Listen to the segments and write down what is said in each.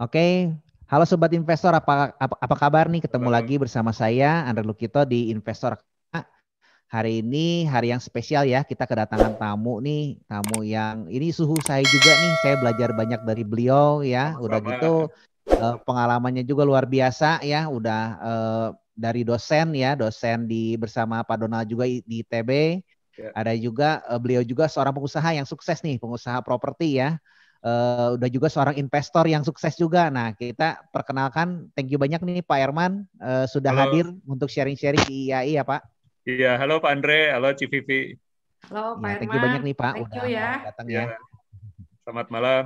Oke, okay. halo sobat investor, apa apa, apa kabar nih? Ketemu Halo. lagi bersama saya Andre Lukito di Investor. Hari ini hari yang spesial ya, kita kedatangan tamu nih, tamu yang ini suhu saya juga nih, saya belajar banyak dari beliau ya. Udah gitu eh, pengalamannya juga luar biasa ya, udah eh, dari dosen ya, dosen di bersama Pak Donald juga di TB. Ya. Ada juga eh, beliau juga seorang pengusaha yang sukses nih, pengusaha properti ya uh, udah juga seorang investor yang sukses juga. Nah, kita perkenalkan, thank you banyak nih Pak Erman uh, eh, sudah halo. hadir untuk sharing-sharing di IAI ya Pak. Iya, halo Pak Andre, halo CVP. Halo Pak ya, Erman. Thank you banyak nih Pak thank udah you, ya. datang ya. ya. Selamat malam.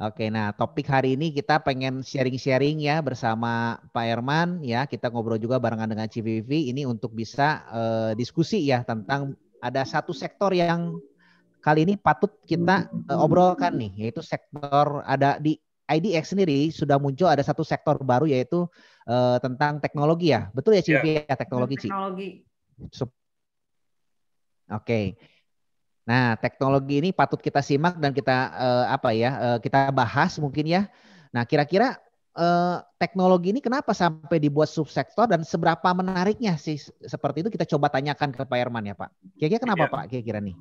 Oke, nah topik hari ini kita pengen sharing-sharing ya bersama Pak Erman ya. Kita ngobrol juga barengan dengan CVV ini untuk bisa uh, diskusi ya tentang ada satu sektor yang kali ini patut kita uh, obrolkan nih yaitu sektor ada di IDX sendiri sudah muncul ada satu sektor baru yaitu uh, tentang teknologi ya. Betul ya Cindy yeah. ya teknologi Ci. Teknologi. Oke. Okay. Nah, teknologi ini patut kita simak dan kita uh, apa ya? Uh, kita bahas mungkin ya. Nah, kira-kira eh, teknologi ini kenapa sampai dibuat subsektor dan seberapa menariknya sih seperti itu kita coba tanyakan ke Pak Herman ya Pak. Kira-kira kenapa ya. Pak? Kira-kira nih.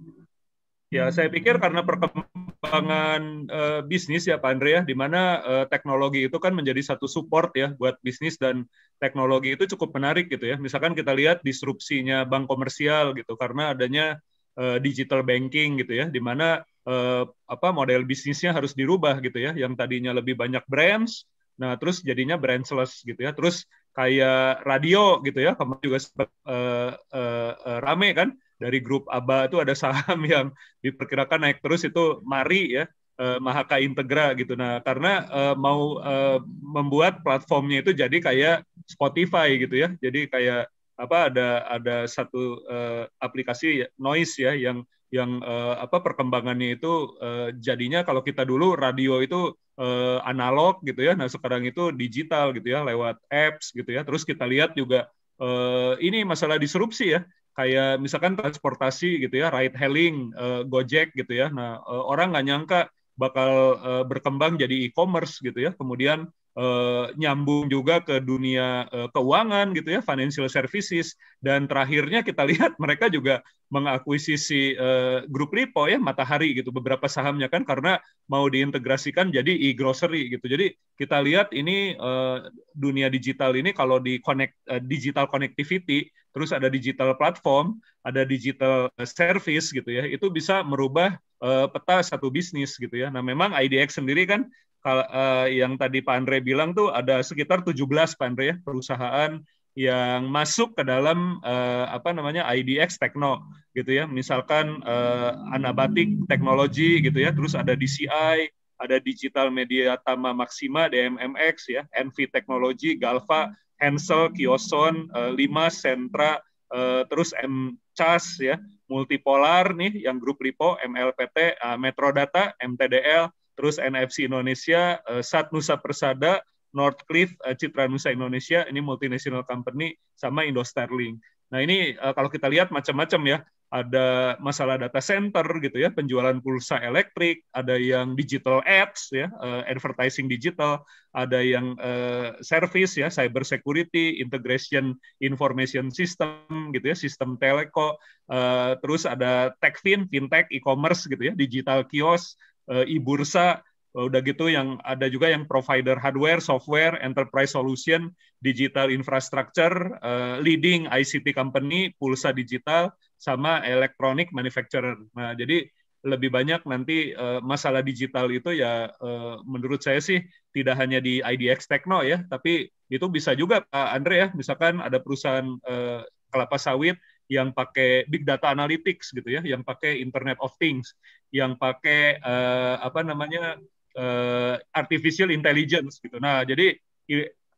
Ya, saya pikir karena perkembangan uh, bisnis ya Pak Andre ya, di mana uh, teknologi itu kan menjadi satu support ya buat bisnis dan teknologi itu cukup menarik gitu ya. Misalkan kita lihat disrupsinya bank komersial gitu karena adanya uh, digital banking gitu ya, di mana uh, apa model bisnisnya harus dirubah gitu ya, yang tadinya lebih banyak brands, nah terus jadinya brandless gitu ya, terus kayak radio gitu ya, kemarin juga uh, uh, uh, rame kan dari grup ABA itu ada saham yang diperkirakan naik terus itu Mari ya eh, Mahaka Integra gitu. Nah, karena eh, mau eh, membuat platformnya itu jadi kayak Spotify gitu ya. Jadi kayak apa ada ada satu eh, aplikasi noise ya yang yang eh, apa perkembangannya itu eh, jadinya kalau kita dulu radio itu eh, analog gitu ya. Nah, sekarang itu digital gitu ya lewat apps gitu ya. Terus kita lihat juga eh, ini masalah disrupsi ya kayak misalkan transportasi gitu ya, ride hailing, uh, Gojek gitu ya. Nah, uh, orang nggak nyangka bakal uh, berkembang jadi e-commerce gitu ya. Kemudian uh, nyambung juga ke dunia uh, keuangan gitu ya, financial services dan terakhirnya kita lihat mereka juga mengakuisisi uh, grup Lipo ya Matahari gitu beberapa sahamnya kan karena mau diintegrasikan jadi e-grocery gitu. Jadi kita lihat ini uh, dunia digital ini kalau di connect uh, digital connectivity terus ada digital platform, ada digital service gitu ya, itu bisa merubah uh, peta satu bisnis gitu ya. Nah memang IDX sendiri kan uh, yang tadi Pak Andre bilang tuh ada sekitar 17 Pak Andre ya perusahaan yang masuk ke dalam uh, apa namanya IDX Techno gitu ya. Misalkan uh, Anabatik Technology gitu ya, terus ada DCI, ada Digital Media Tama Maxima, DMMX ya, NV Technology, Galva, Hansel, Kioson, uh, Lima, Sentra, uh, terus M Cas ya, Multipolar nih yang grup Lipo, MLPT, uh, eh, Metrodata, MTDL, terus NFC Indonesia, uh, Sat Nusa Persada, Northcliff, uh, Citra Nusa Indonesia, ini multinational company sama Indo Sterling. Nah ini uh, kalau kita lihat macam-macam ya ada masalah data center gitu ya, penjualan pulsa elektrik, ada yang digital ads ya, uh, advertising digital, ada yang uh, service ya, cyber security, integration information system gitu ya, sistem teleko, uh, terus ada techfin, fintech, e-commerce gitu ya, digital kios, uh, e-bursa, udah gitu yang ada juga yang provider hardware, software, enterprise solution, digital infrastructure, uh, leading ICT company, pulsa digital, sama electronic manufacturer. Nah, jadi lebih banyak nanti uh, masalah digital itu ya uh, menurut saya sih tidak hanya di IDX Techno ya, tapi itu bisa juga Pak Andre ya, misalkan ada perusahaan uh, kelapa sawit yang pakai big data analytics gitu ya, yang pakai Internet of Things, yang pakai uh, apa namanya uh, artificial intelligence gitu. Nah, jadi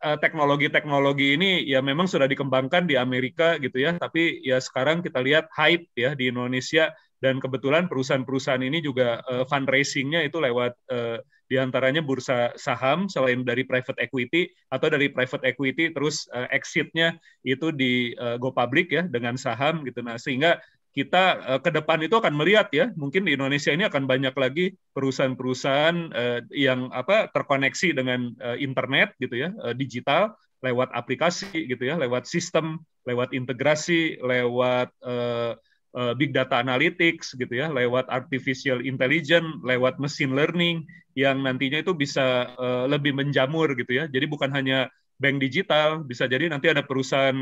Eh, teknologi-teknologi ini ya memang sudah dikembangkan di Amerika gitu ya, tapi ya sekarang kita lihat hype ya di Indonesia dan kebetulan perusahaan-perusahaan ini juga uh, fundraisingnya itu lewat uh, eh, diantaranya bursa saham selain dari private equity atau dari private equity terus uh, exitnya itu di uh, go public ya dengan saham gitu nah sehingga kita uh, ke depan itu akan melihat ya mungkin di Indonesia ini akan banyak lagi perusahaan-perusahaan uh, yang apa terkoneksi dengan uh, internet gitu ya uh, digital lewat aplikasi gitu ya lewat sistem lewat integrasi lewat uh, big data analytics gitu ya lewat artificial intelligence lewat machine learning yang nantinya itu bisa uh, lebih menjamur gitu ya jadi bukan hanya bank digital bisa jadi nanti ada perusahaan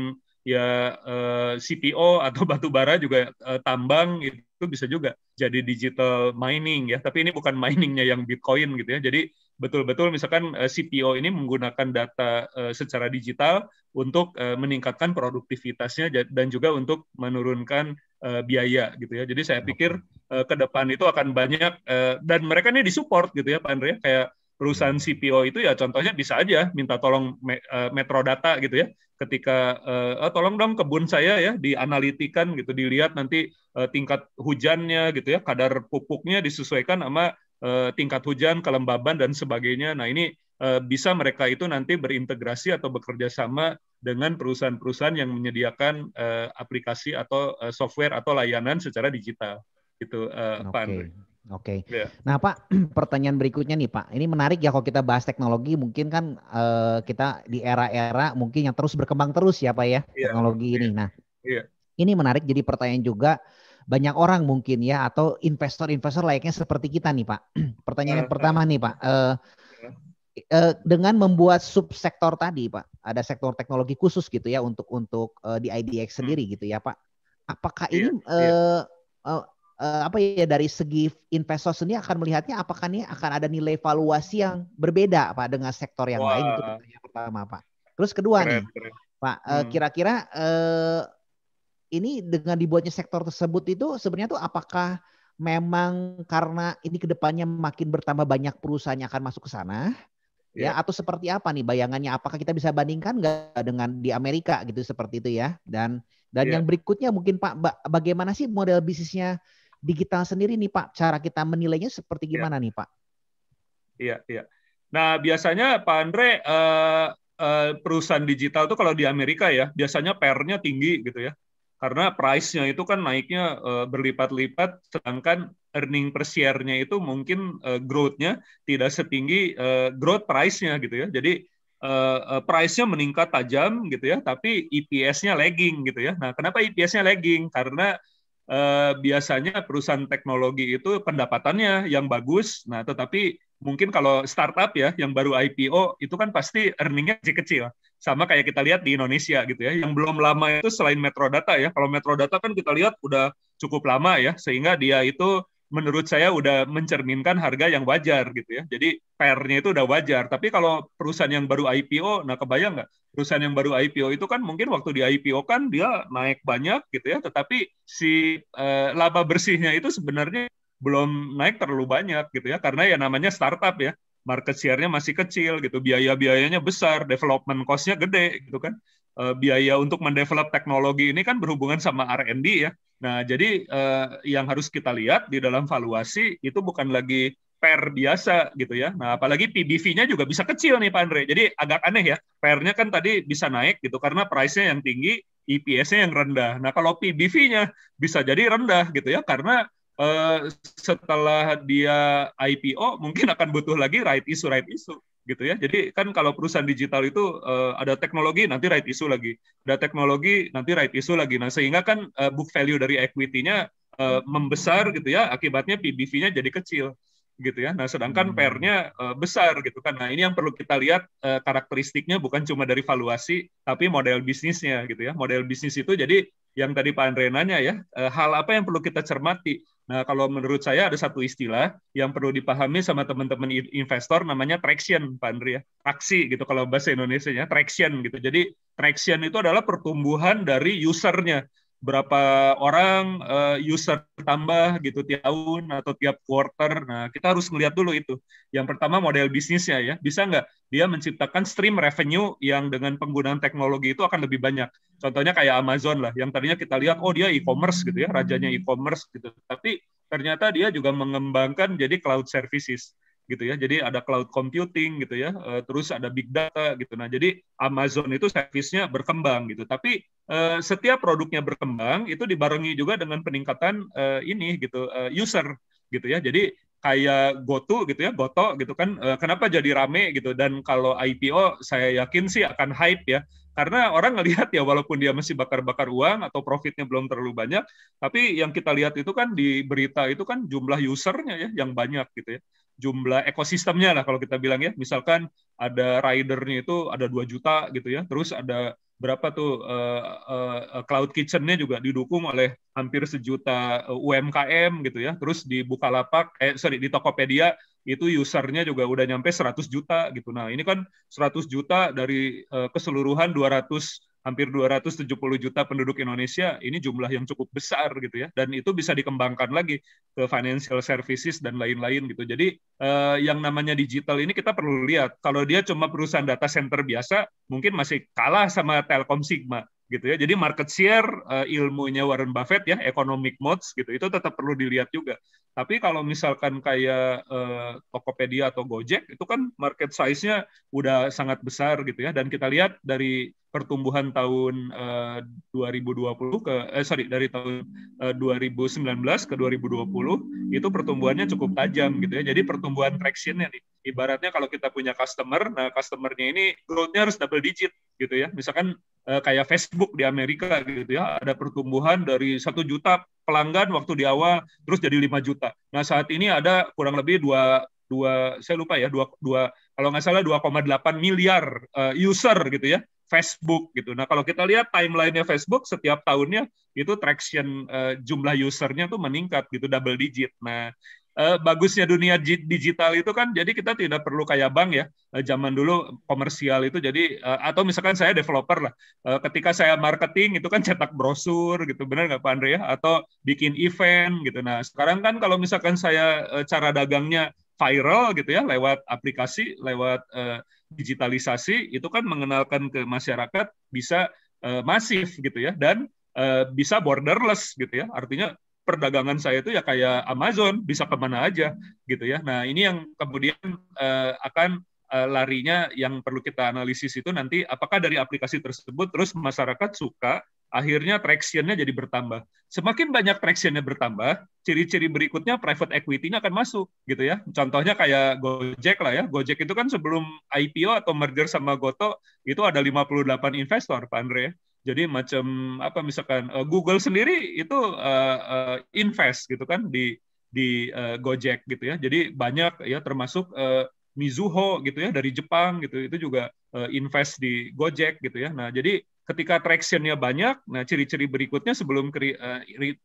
ya eh, CPO atau batu bara juga eh, tambang itu bisa juga jadi digital mining ya tapi ini bukan miningnya yang Bitcoin gitu ya jadi betul-betul misalkan eh, CPO ini menggunakan data eh, secara digital untuk eh, meningkatkan produktivitasnya dan juga untuk menurunkan eh, biaya gitu ya jadi saya pikir eh, ke depan itu akan banyak eh, dan mereka ini disupport gitu ya Pak Andre ya. kayak perusahaan hmm. CPO itu ya contohnya bisa aja minta tolong me, eh, Metro gitu ya ketika oh, tolong dong kebun saya ya dianalitikan gitu dilihat nanti tingkat hujannya gitu ya kadar pupuknya disesuaikan sama tingkat hujan kelembaban dan sebagainya nah ini bisa mereka itu nanti berintegrasi atau bekerja sama dengan perusahaan-perusahaan yang menyediakan aplikasi atau software atau layanan secara digital gitu okay. Pak Andre. Oke. Okay. Iya. Yeah. Nah, Pak, pertanyaan berikutnya nih, Pak. Ini menarik ya kalau kita bahas teknologi, mungkin kan uh, kita di era-era mungkin yang terus berkembang terus ya, Pak ya, yeah. teknologi yeah. ini. Nah, yeah. ini menarik jadi pertanyaan juga banyak orang mungkin ya atau investor-investor layaknya seperti kita nih, Pak. pertanyaan yang pertama nih, Pak. Uh, dengan membuat subsektor tadi, Pak, ada sektor teknologi khusus gitu ya untuk untuk di IDX hmm. sendiri gitu ya, Pak. Apakah iya, ini uh, uh, uh, apa ya dari segi investor sendiri akan melihatnya apakah ini akan ada nilai valuasi yang berbeda pak dengan sektor yang gitu, Wah. lain itu pertanyaan pertama pak. Terus kedua keren, nih keren. pak uh, kira-kira uh, ini dengan dibuatnya sektor tersebut itu sebenarnya tuh apakah memang karena ini kedepannya makin bertambah banyak perusahaan yang akan masuk ke sana? Ya, Ya, atau seperti apa nih bayangannya? Apakah kita bisa bandingkan nggak dengan di Amerika gitu seperti itu ya? Dan dan ya. yang berikutnya mungkin Pak, bagaimana sih model bisnisnya digital sendiri nih Pak, cara kita menilainya seperti iya. gimana ya. nih Pak? Iya, iya. Nah, biasanya Pak Andre eh, eh, perusahaan digital tuh kalau di Amerika ya, biasanya PR-nya tinggi gitu ya. Karena price-nya itu kan naiknya eh, berlipat-lipat sedangkan earning per share-nya itu mungkin eh, growth-nya tidak setinggi eh, growth price-nya gitu ya. Jadi uh, price-nya meningkat tajam gitu ya, tapi EPS-nya lagging gitu ya. Nah, kenapa EPS-nya lagging? Karena eh, biasanya perusahaan teknologi itu pendapatannya yang bagus. Nah, tetapi mungkin kalau startup ya yang baru IPO itu kan pasti earningnya kecil-kecil. Sama kayak kita lihat di Indonesia gitu ya. Yang belum lama itu selain Metrodata ya. Kalau Metrodata kan kita lihat udah cukup lama ya, sehingga dia itu menurut saya udah mencerminkan harga yang wajar gitu ya. Jadi PR-nya itu udah wajar. Tapi kalau perusahaan yang baru IPO, nah kebayang nggak? Perusahaan yang baru IPO itu kan mungkin waktu di IPO kan dia naik banyak gitu ya, tetapi si eh, laba bersihnya itu sebenarnya belum naik terlalu banyak gitu ya, karena ya namanya startup ya, market share-nya masih kecil gitu, biaya-biayanya besar, development cost-nya gede gitu kan. Eh, biaya untuk mendevelop teknologi ini kan berhubungan sama R&D ya. Nah, jadi uh, yang harus kita lihat di dalam valuasi itu bukan lagi per biasa gitu ya. Nah, apalagi PBV-nya juga bisa kecil nih Pak Andre. Jadi agak aneh ya. Per-nya kan tadi bisa naik gitu karena price-nya yang tinggi, EPS-nya yang rendah. Nah, kalau PBV-nya bisa jadi rendah gitu ya karena uh, setelah dia IPO mungkin akan butuh lagi right issue right issue gitu ya. Jadi kan kalau perusahaan digital itu uh, ada teknologi nanti right issue lagi, ada teknologi nanti right issue lagi. Nah sehingga kan uh, book value dari equity-nya uh, membesar gitu ya, akibatnya PBV-nya jadi kecil gitu ya. Nah sedangkan hmm. nya uh, besar gitu kan. Nah ini yang perlu kita lihat uh, karakteristiknya bukan cuma dari valuasi tapi model bisnisnya gitu ya. Model bisnis itu jadi yang tadi Pak Andre nanya ya, uh, hal apa yang perlu kita cermati? Nah, kalau menurut saya ada satu istilah yang perlu dipahami sama teman-teman investor namanya traction, Pak Andri ya. Traksi gitu kalau bahasa Indonesia-nya, traction gitu. Jadi traction itu adalah pertumbuhan dari usernya berapa orang uh, user tambah gitu tiap tahun atau tiap quarter. Nah, kita harus melihat dulu itu. Yang pertama model bisnisnya ya. Bisa nggak dia menciptakan stream revenue yang dengan penggunaan teknologi itu akan lebih banyak. Contohnya kayak Amazon lah, yang tadinya kita lihat, oh dia e-commerce gitu ya, rajanya e-commerce gitu. Tapi ternyata dia juga mengembangkan jadi cloud services gitu ya. Jadi ada cloud computing gitu ya, eh, terus ada big data gitu. Nah, jadi Amazon itu servisnya berkembang gitu. Tapi eh, setiap produknya berkembang itu dibarengi juga dengan peningkatan eh, ini gitu user gitu ya. Jadi kayak GoTo gitu ya, Goto gitu kan, kenapa jadi rame gitu dan kalau IPO saya yakin sih akan hype ya. Karena orang ngelihat ya walaupun dia masih bakar-bakar uang atau profitnya belum terlalu banyak, tapi yang kita lihat itu kan di berita itu kan jumlah usernya ya yang banyak gitu ya jumlah ekosistemnya lah kalau kita bilang ya. Misalkan ada ridernya itu ada 2 juta gitu ya. Terus ada berapa tuh uh, uh, cloud kitchennya juga didukung oleh hampir sejuta UMKM gitu ya. Terus di Bukalapak, eh sorry di Tokopedia itu usernya juga udah nyampe 100 juta gitu. Nah ini kan 100 juta dari uh, keseluruhan 200 hampir 270 juta penduduk Indonesia ini jumlah yang cukup besar gitu ya dan itu bisa dikembangkan lagi ke financial services dan lain-lain gitu jadi eh, yang namanya digital ini kita perlu lihat kalau dia cuma perusahaan data center biasa mungkin masih kalah sama Telkom Sigma gitu ya. Jadi market share uh, ilmunya Warren Buffett ya, economic modes gitu. Itu tetap perlu dilihat juga. Tapi kalau misalkan kayak uh, Tokopedia atau Gojek itu kan market size-nya udah sangat besar gitu ya dan kita lihat dari pertumbuhan tahun eh, uh, 2020 ke eh sorry dari tahun uh, 2019 ke 2020 itu pertumbuhannya cukup tajam gitu ya. Jadi pertumbuhan traction-nya nih ibaratnya kalau kita punya customer, nah customernya ini growth-nya harus double digit gitu ya. Misalkan eh, kayak Facebook di Amerika gitu ya, ada pertumbuhan dari satu juta pelanggan waktu di awal terus jadi 5 juta. Nah, saat ini ada kurang lebih dua dua saya lupa ya dua dua kalau nggak salah 2,8 miliar eh, user gitu ya Facebook gitu. Nah kalau kita lihat timelinenya Facebook setiap tahunnya itu traction uh, jumlah usernya tuh meningkat gitu double digit. Nah Eh, bagusnya dunia digital itu kan jadi kita tidak perlu kayak bank ya eh, zaman dulu komersial itu jadi eh, atau misalkan saya developer lah ketika saya marketing itu kan cetak brosur gitu benar nggak Pak Andre ya atau bikin event gitu nah sekarang kan kalau misalkan saya cara dagangnya viral gitu ya lewat aplikasi lewat digitalisasi itu kan mengenalkan ke masyarakat bisa masif gitu ya dan bisa borderless gitu ya. Artinya perdagangan saya itu ya kayak Amazon bisa kemana aja gitu ya. Nah ini yang kemudian uh, akan uh, larinya yang perlu kita analisis itu nanti apakah dari aplikasi tersebut terus masyarakat suka akhirnya traction-nya jadi bertambah. Semakin banyak traction-nya bertambah, ciri-ciri berikutnya private equity-nya akan masuk gitu ya. Contohnya kayak Gojek lah ya. Gojek itu kan sebelum IPO atau merger sama Goto itu ada 58 investor, Pak Andre. Ya. Jadi macam apa misalkan uh, Google sendiri itu uh, uh, invest gitu kan di di uh, Gojek gitu ya. Jadi banyak ya termasuk uh, Mizuho gitu ya dari Jepang gitu itu juga uh, invest di Gojek gitu ya. Nah, jadi ketika tractionnya banyak, nah ciri-ciri berikutnya sebelum kri, uh,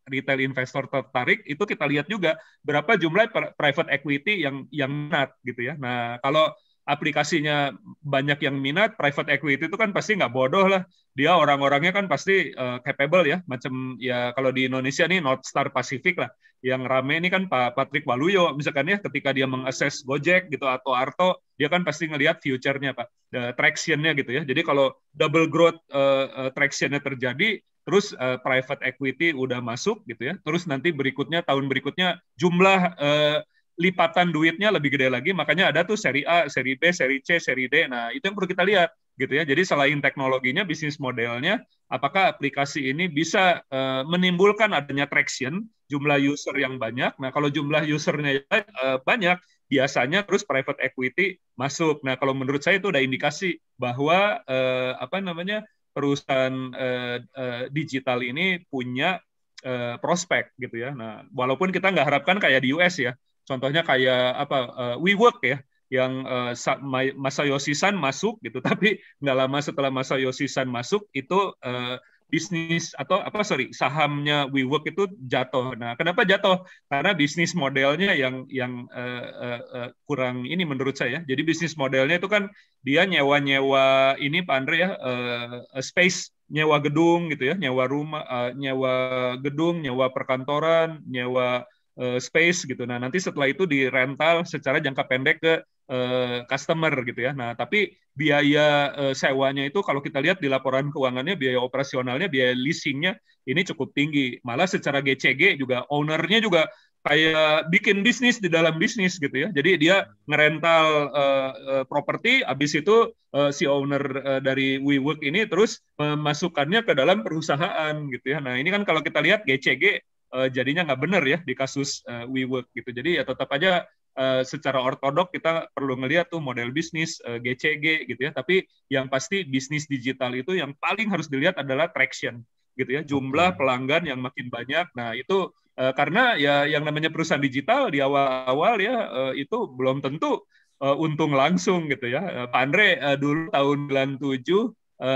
retail investor tertarik itu kita lihat juga berapa jumlah private equity yang yang minat gitu ya. Nah, kalau aplikasinya banyak yang minat, private equity itu kan pasti nggak bodoh lah. Dia orang-orangnya kan pasti uh, capable ya, macam ya kalau di Indonesia nih North Star Pacific lah. Yang rame ini kan Pak Patrick Waluyo misalkan ya ketika dia mengakses Gojek gitu atau Arto, dia kan pasti ngelihat future-nya Pak, uh, traction-nya gitu ya. Jadi kalau double growth uh, uh, traction-nya terjadi, terus uh, private equity udah masuk gitu ya. Terus nanti berikutnya tahun berikutnya jumlah uh, lipatan duitnya lebih gede lagi makanya ada tuh seri A, seri B, seri C, seri D. Nah, itu yang perlu kita lihat gitu ya. Jadi selain teknologinya, bisnis modelnya apakah aplikasi ini bisa uh, menimbulkan adanya traction, jumlah user yang banyak. Nah, kalau jumlah usernya uh, banyak, biasanya terus private equity masuk. Nah, kalau menurut saya itu udah indikasi bahwa uh, apa namanya? perusahaan uh, uh, digital ini punya uh, prospek gitu ya. Nah, walaupun kita nggak harapkan kayak di US ya, Contohnya kayak apa uh, WeWork ya yang uh, Masa Yosisan masuk gitu, tapi nggak lama setelah Masa Yosisan masuk itu uh, bisnis atau apa sorry sahamnya WeWork itu jatuh. Nah, kenapa jatuh? Karena bisnis modelnya yang yang uh, uh, uh, kurang ini menurut saya. Jadi bisnis modelnya itu kan dia nyewa-nyewa ini Pak Andre ya uh, space nyewa gedung gitu ya, nyewa rumah, uh, nyewa gedung, nyewa perkantoran, nyewa Eh, space gitu. Nah, nanti setelah itu di rental secara jangka pendek ke eh, customer gitu ya. Nah, tapi biaya eh, sewanya itu kalau kita lihat di laporan keuangannya, biaya operasionalnya, biaya leasingnya ini cukup tinggi. Malah secara GCG juga ownernya juga kayak bikin bisnis di dalam bisnis gitu ya. Jadi dia ngerental properti, habis itu uh, si owner uh, dari WeWork ini terus memasukkannya ke dalam perusahaan gitu ya. Nah ini kan kalau kita lihat GCG uh, jadinya nggak benar ya di kasus uh, WeWork gitu. Jadi ya tetap aja uh, secara ortodok kita perlu ngelihat tuh model bisnis uh, GCG gitu ya. Tapi yang pasti bisnis digital itu yang paling harus dilihat adalah traction gitu ya, jumlah pelanggan yang makin banyak. Nah itu uh, karena ya yang namanya perusahaan digital di awal-awal ya uh, itu belum tentu uh, untung langsung gitu ya. Pak Andre uh, dulu tahun 97 uh,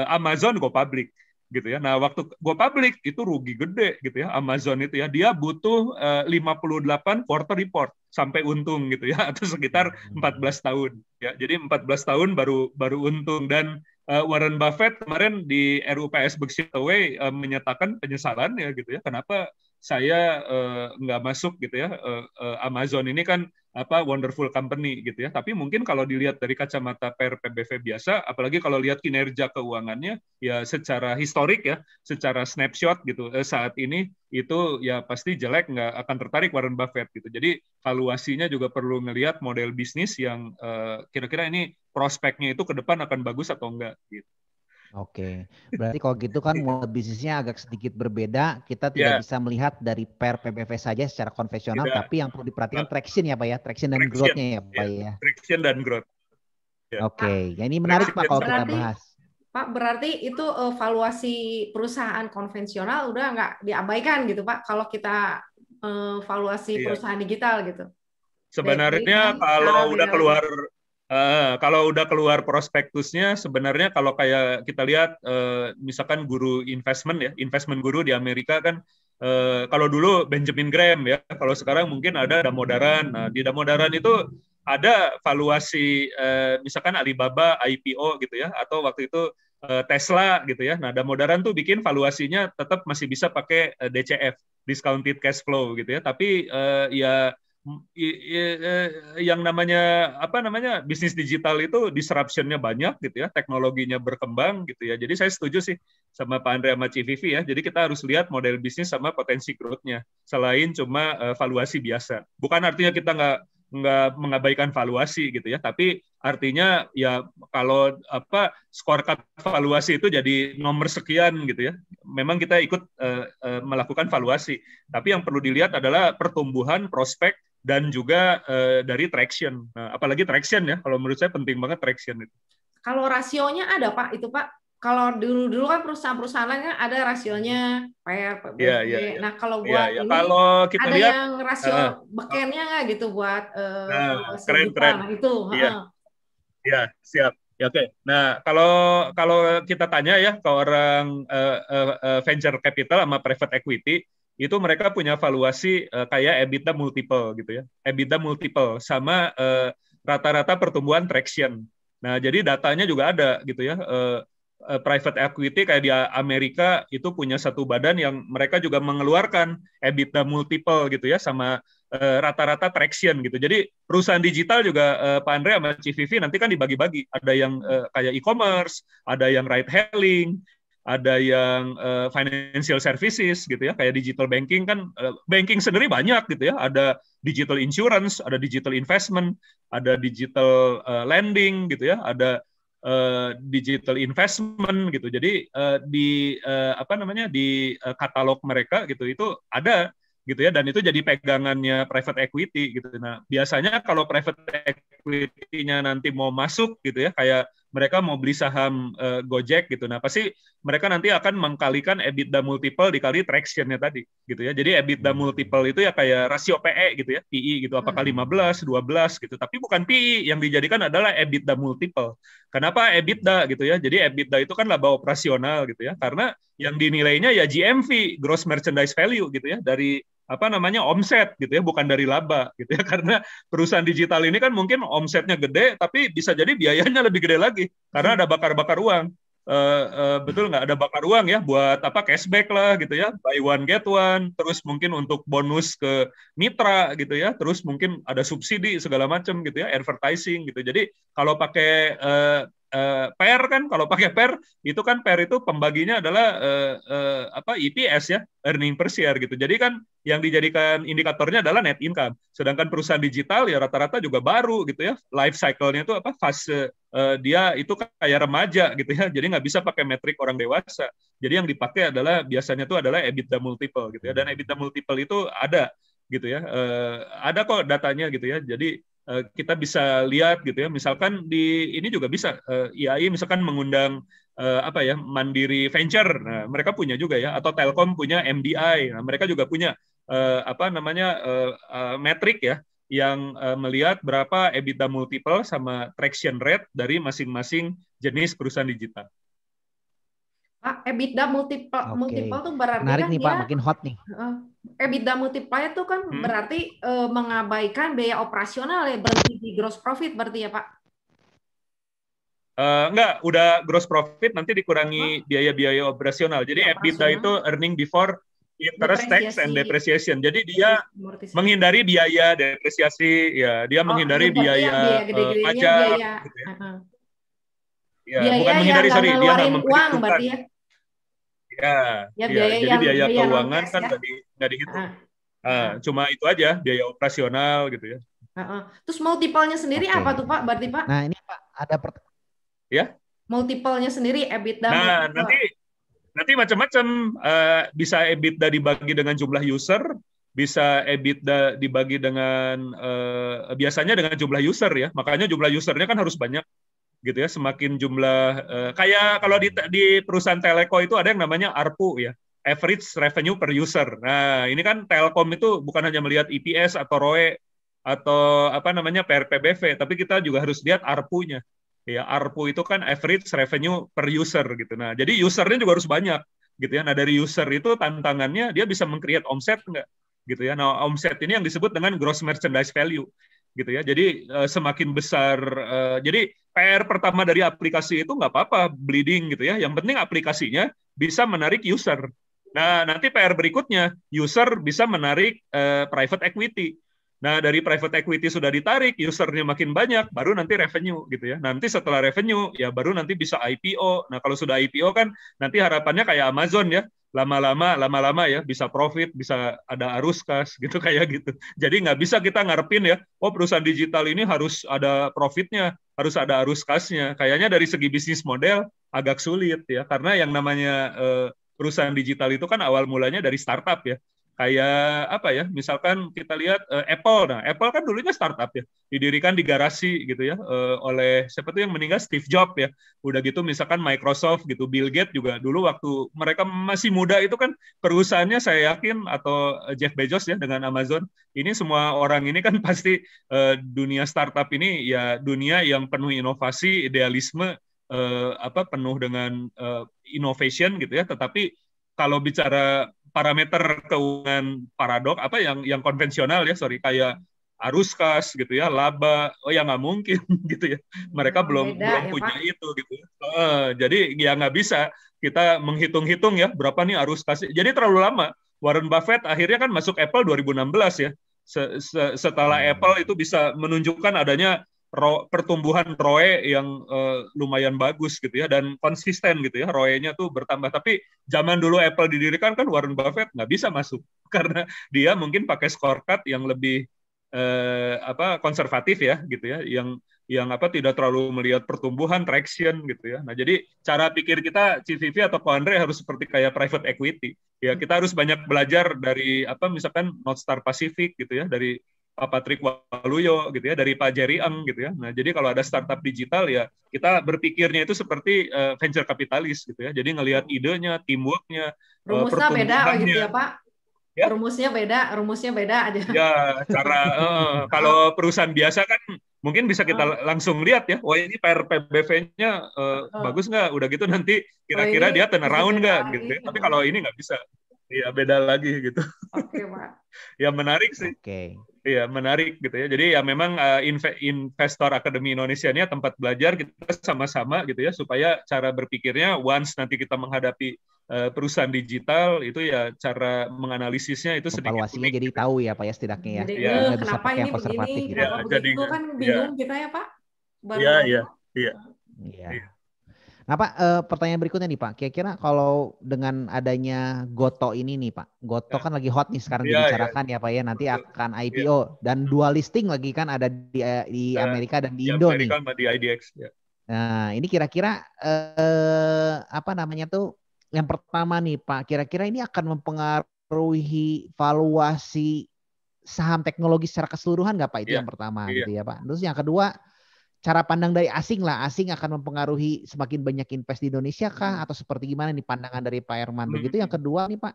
Amazon go public gitu ya. Nah, waktu gue publik itu rugi gede gitu ya Amazon itu ya. Dia butuh eh, uh, 58 quarter report sampai untung gitu ya atau sekitar 14 tahun ya. Jadi 14 tahun baru baru untung dan uh, Warren Buffett kemarin di RUPS Berkshire Hathaway uh, eh, menyatakan penyesalan ya gitu ya. Kenapa saya uh, nggak masuk gitu ya uh, uh, Amazon ini kan apa wonderful company gitu ya. Tapi mungkin kalau dilihat dari kacamata PRPBV biasa, apalagi kalau lihat kinerja keuangannya ya secara historik ya, secara snapshot gitu eh, saat ini itu ya pasti jelek nggak akan tertarik Warren Buffett gitu. Jadi valuasinya juga perlu melihat model bisnis yang kira eh, kira-kira ini prospeknya itu ke depan akan bagus atau enggak gitu. Oke, okay. berarti kalau gitu kan model bisnisnya agak sedikit berbeda. Kita ya. tidak yeah. bisa melihat dari per PPV saja secara konvensional, tidak. Ya. tapi yang perlu diperhatikan ah. traction ya pak ya, traction dan growthnya ya pak yeah. ya. Traction dan growth. Yeah. Oke, okay. Ya ini menarik traction pak kalau berarti, kita bahas. Pak berarti itu eh, valuasi perusahaan konvensional udah nggak diabaikan gitu pak, kalau kita evaluasi eh, yeah. perusahaan digital gitu. Sebenarnya kalau nah, udah iya. keluar Uh, kalau udah keluar prospektusnya, sebenarnya kalau kayak kita lihat, uh, misalkan guru investment ya, investment guru di Amerika kan, uh, kalau dulu Benjamin Graham ya, kalau sekarang mungkin ada Damodaran. Nah, di Damodaran itu ada valuasi uh, misalkan Alibaba IPO gitu ya, atau waktu itu uh, Tesla gitu ya. Nah, Damodaran tuh bikin valuasinya tetap masih bisa pakai uh, DCF, discounted cash flow gitu ya. Tapi uh, ya Eh, yang namanya apa namanya bisnis digital itu disruptionnya banyak gitu ya teknologinya berkembang gitu ya jadi saya setuju sih sama Pak Andrea sama CVV ya jadi kita harus lihat model bisnis sama potensi growth-nya selain cuma uh, valuasi biasa bukan artinya kita nggak nggak mengabaikan valuasi gitu ya tapi artinya ya kalau apa skor valuasi itu jadi nomor sekian gitu ya memang kita ikut uh, uh, melakukan valuasi tapi yang perlu dilihat adalah pertumbuhan prospek dan juga uh, dari traction. Nah, apalagi traction ya, kalau menurut saya penting banget traction itu. Kalau rasionya ada Pak, itu Pak. Kalau dulu-dulu kan perusahaan-perusahaan kan ada rasionya, kayak yeah, yeah, Nah kalau iya, buat yeah, yeah. ini kalau kita ada lihat, yang rasio uh, bekennya nggak gitu buat uh, nah, keren, keren. Nah, itu. Iya, uh. yeah, siap. Ya, oke. Okay. Nah, kalau kalau kita tanya ya ke orang uh, uh, venture capital sama private equity, itu mereka punya valuasi uh, kayak EBITDA multiple gitu ya. EBITDA multiple sama rata eh, rata-rata pertumbuhan traction. Nah, jadi datanya juga ada gitu ya. Uh, private equity kayak di Amerika itu punya satu badan yang mereka juga mengeluarkan EBITDA multiple gitu ya sama rata-rata uh, traction gitu. Jadi perusahaan digital juga uh, Pak Andre sama CVV nanti kan dibagi-bagi. Ada yang uh, kayak e-commerce, ada yang ride hailing, ada yang uh, financial services gitu ya kayak digital banking kan uh, banking sendiri banyak gitu ya ada digital insurance ada digital investment ada digital uh, lending gitu ya ada uh, digital investment gitu jadi uh, di uh, apa namanya di uh, katalog mereka gitu itu ada gitu ya dan itu jadi pegangannya private equity gitu nah biasanya kalau private equity equity-nya nanti mau masuk gitu ya, kayak mereka mau beli saham uh, Gojek gitu. Nah, pasti mereka nanti akan mengkalikan EBITDA multiple dikali traction-nya tadi gitu ya. Jadi EBITDA multiple itu ya kayak rasio PE gitu ya, PE gitu apakah 15, hmm. 12 gitu. Tapi bukan PE yang dijadikan adalah EBITDA multiple. Kenapa EBITDA gitu ya? Jadi EBITDA itu kan laba operasional gitu ya. Karena yang dinilainya ya GMV, gross merchandise value gitu ya dari apa namanya omset gitu ya bukan dari laba gitu ya karena perusahaan digital ini kan mungkin omsetnya gede tapi bisa jadi biayanya lebih gede lagi karena ada bakar-bakar uang uh, uh, betul nggak ada bakar uang ya buat apa cashback lah gitu ya buy one get one terus mungkin untuk bonus ke mitra gitu ya terus mungkin ada subsidi segala macam gitu ya advertising gitu jadi kalau pakai uh, uh, per kan kalau pakai per itu kan per itu pembaginya adalah uh, uh, apa EPS ya earning per share gitu. Jadi kan yang dijadikan indikatornya adalah net income. Sedangkan perusahaan digital ya rata-rata juga baru gitu ya. Life cycle-nya itu apa fase uh, dia itu kayak remaja gitu ya. Jadi nggak bisa pakai metrik orang dewasa. Jadi yang dipakai adalah biasanya itu adalah EBITDA multiple gitu ya. Dan EBITDA multiple itu ada gitu ya. Uh, ada kok datanya gitu ya. Jadi Eh, kita bisa lihat gitu ya misalkan di ini juga bisa IAI eh, misalkan mengundang eh, apa ya Mandiri Venture nah, mereka punya juga ya atau Telkom punya MDI nah, mereka juga punya apa namanya metrik ya yang melihat berapa EBITDA multiple sama traction rate dari masing-masing jenis perusahaan digital pak EBITDA multiple okay. multiple tuh berarti Menarik kan nih, dia, Pak, makin hot nih. EBITDA multiple itu kan hmm. berarti uh, mengabaikan biaya operasional ya berarti di gross profit berarti ya, Pak. Uh, enggak, udah gross profit nanti dikurangi biaya-biaya oh. operasional. Jadi operasional. EBITDA itu earning before interest tax and depreciation. Jadi dia menghindari biaya depresiasi ya, dia oh, menghindari ya, biaya, biaya, eh, biaya, biaya pajak gitu ya. uh -huh ya, biaya bukan menghindari sorry dia nggak uang berarti ya iya, ya, ya, ya. jadi yang, biaya keuangan yang kan ya? tadi nggak ah. ah. Ah, cuma itu aja biaya operasional gitu ya ah, ah. terus multiplenya sendiri okay. apa tuh pak berarti pak nah ini pak ada per- ya multiplenya sendiri EBITDA nah multiple. nanti nanti macam-macam uh, bisa EBITDA dibagi dengan jumlah user bisa EBITDA dibagi dengan uh, biasanya dengan jumlah user ya makanya jumlah usernya kan harus banyak gitu ya semakin jumlah uh, kayak kalau di di perusahaan teleko itu ada yang namanya ARPU ya average revenue per user nah ini kan telkom itu bukan hanya melihat EPS atau ROE atau apa namanya PRPBV tapi kita juga harus lihat ARPU-nya ya ARPU itu kan average revenue per user gitu nah jadi usernya juga harus banyak gitu ya nah dari user itu tantangannya dia bisa mengcreate omset enggak gitu ya nah omset ini yang disebut dengan gross merchandise value gitu ya. Jadi uh, semakin besar uh, jadi PR pertama dari aplikasi itu nggak apa-apa bleeding gitu ya. Yang penting aplikasinya bisa menarik user. Nah, nanti PR berikutnya user bisa menarik uh, private equity. Nah, dari private equity sudah ditarik, usernya makin banyak, baru nanti revenue gitu ya. Nanti setelah revenue, ya baru nanti bisa IPO. Nah, kalau sudah IPO kan nanti harapannya kayak Amazon ya lama-lama lama-lama ya bisa profit bisa ada arus kas gitu kayak gitu jadi nggak bisa kita ngarepin ya oh perusahaan digital ini harus ada profitnya harus ada arus kasnya kayaknya dari segi bisnis model agak sulit ya karena yang namanya eh, perusahaan digital itu kan awal mulanya dari startup ya kayak apa ya misalkan kita lihat uh, Apple nah Apple kan dulunya startup ya didirikan di garasi gitu ya uh, oleh siapa tuh yang meninggal Steve Jobs ya udah gitu misalkan Microsoft gitu Bill Gates juga dulu waktu mereka masih muda itu kan perusahaannya saya yakin atau eh, Jeff Bezos ya dengan Amazon ini semua orang ini kan pasti uh, dunia startup ini ya dunia yang penuh inovasi idealisme uh, apa penuh dengan uh, innovation gitu ya tetapi kalau bicara parameter keuangan paradok apa yang yang konvensional ya sorry kayak arus kas gitu ya laba oh ya nggak mungkin gitu ya mereka hmm, belum Beda, belum ya, punya Pak. itu gitu uh, jadi ya nggak bisa kita menghitung-hitung ya berapa nih arus kas jadi terlalu lama Warren Buffett akhirnya kan masuk Apple 2016 ya setelah hmm. Apple itu bisa menunjukkan adanya ro pertumbuhan ROE yang uh, lumayan bagus gitu ya dan konsisten gitu ya ROE-nya tuh bertambah tapi zaman dulu Apple didirikan kan Warren Buffett nggak bisa masuk karena dia mungkin pakai scorecard yang lebih uh, apa konservatif ya gitu ya yang yang apa tidak terlalu melihat pertumbuhan traction gitu ya nah jadi cara pikir kita CVV atau andre harus seperti kayak private equity ya kita harus banyak belajar dari apa misalkan North Star Pacific gitu ya dari Pak Patrick Waluyo gitu ya dari Pak Jerry Ang gitu ya. Nah, jadi kalau ada startup digital ya kita berpikirnya itu seperti uh, venture kapitalis gitu ya. Jadi ngelihat idenya, teamworknya, eh, rumusnya uh, beda gitu ya, Pak ya? rumusnya beda rumusnya beda aja ya cara uh, kalau oh. perusahaan biasa kan mungkin bisa kita uh. langsung lihat ya wah oh, ini PR PBV-nya uh, uh. bagus nggak udah gitu nanti kira-kira oh, dia turnaround nggak gitu ya. Iya. tapi kalau ini nggak bisa Iya beda lagi gitu. Oke okay, pak. ya menarik sih. Oke. Okay. Iya menarik gitu ya. Jadi ya memang uh, investor akademi Indonesia ini ya, tempat belajar kita sama-sama gitu ya supaya cara berpikirnya once nanti kita menghadapi uh, perusahaan digital itu ya cara menganalisisnya itu sedikit Evaluasinya unik. jadi gitu. tahu ya pak ya setidaknya ya. Jadi, ya. ya. Bisa kenapa ini begini? Gitu. ya, jadi itu kan bingung ya. kita ya pak. Iya, iya iya iya. Iya. Nah eh, Pak, e, pertanyaan berikutnya nih Pak. Kira-kira kalau dengan adanya Goto ini nih Pak. Goto ya. kan lagi hot nih sekarang ya, dibicarakan ya. ya Pak ya. Nanti akan IPO. Ya. Dan hmm. dua listing lagi kan ada di, eh, di nah, Amerika dan di, di Indo Amerika nih. Sama di IDX ya. Nah ini kira-kira e, apa namanya tuh. Yang pertama nih Pak, kira-kira ini akan mempengaruhi valuasi saham teknologi secara keseluruhan nggak Pak? Itu ya. yang pertama ya. gitu ya Pak. Terus yang kedua cara pandang dari asing lah, asing akan mempengaruhi semakin banyak invest di Indonesia kah hmm. atau seperti gimana nih pandangan dari Pak Herman begitu? Hmm. Yang kedua nih Pak,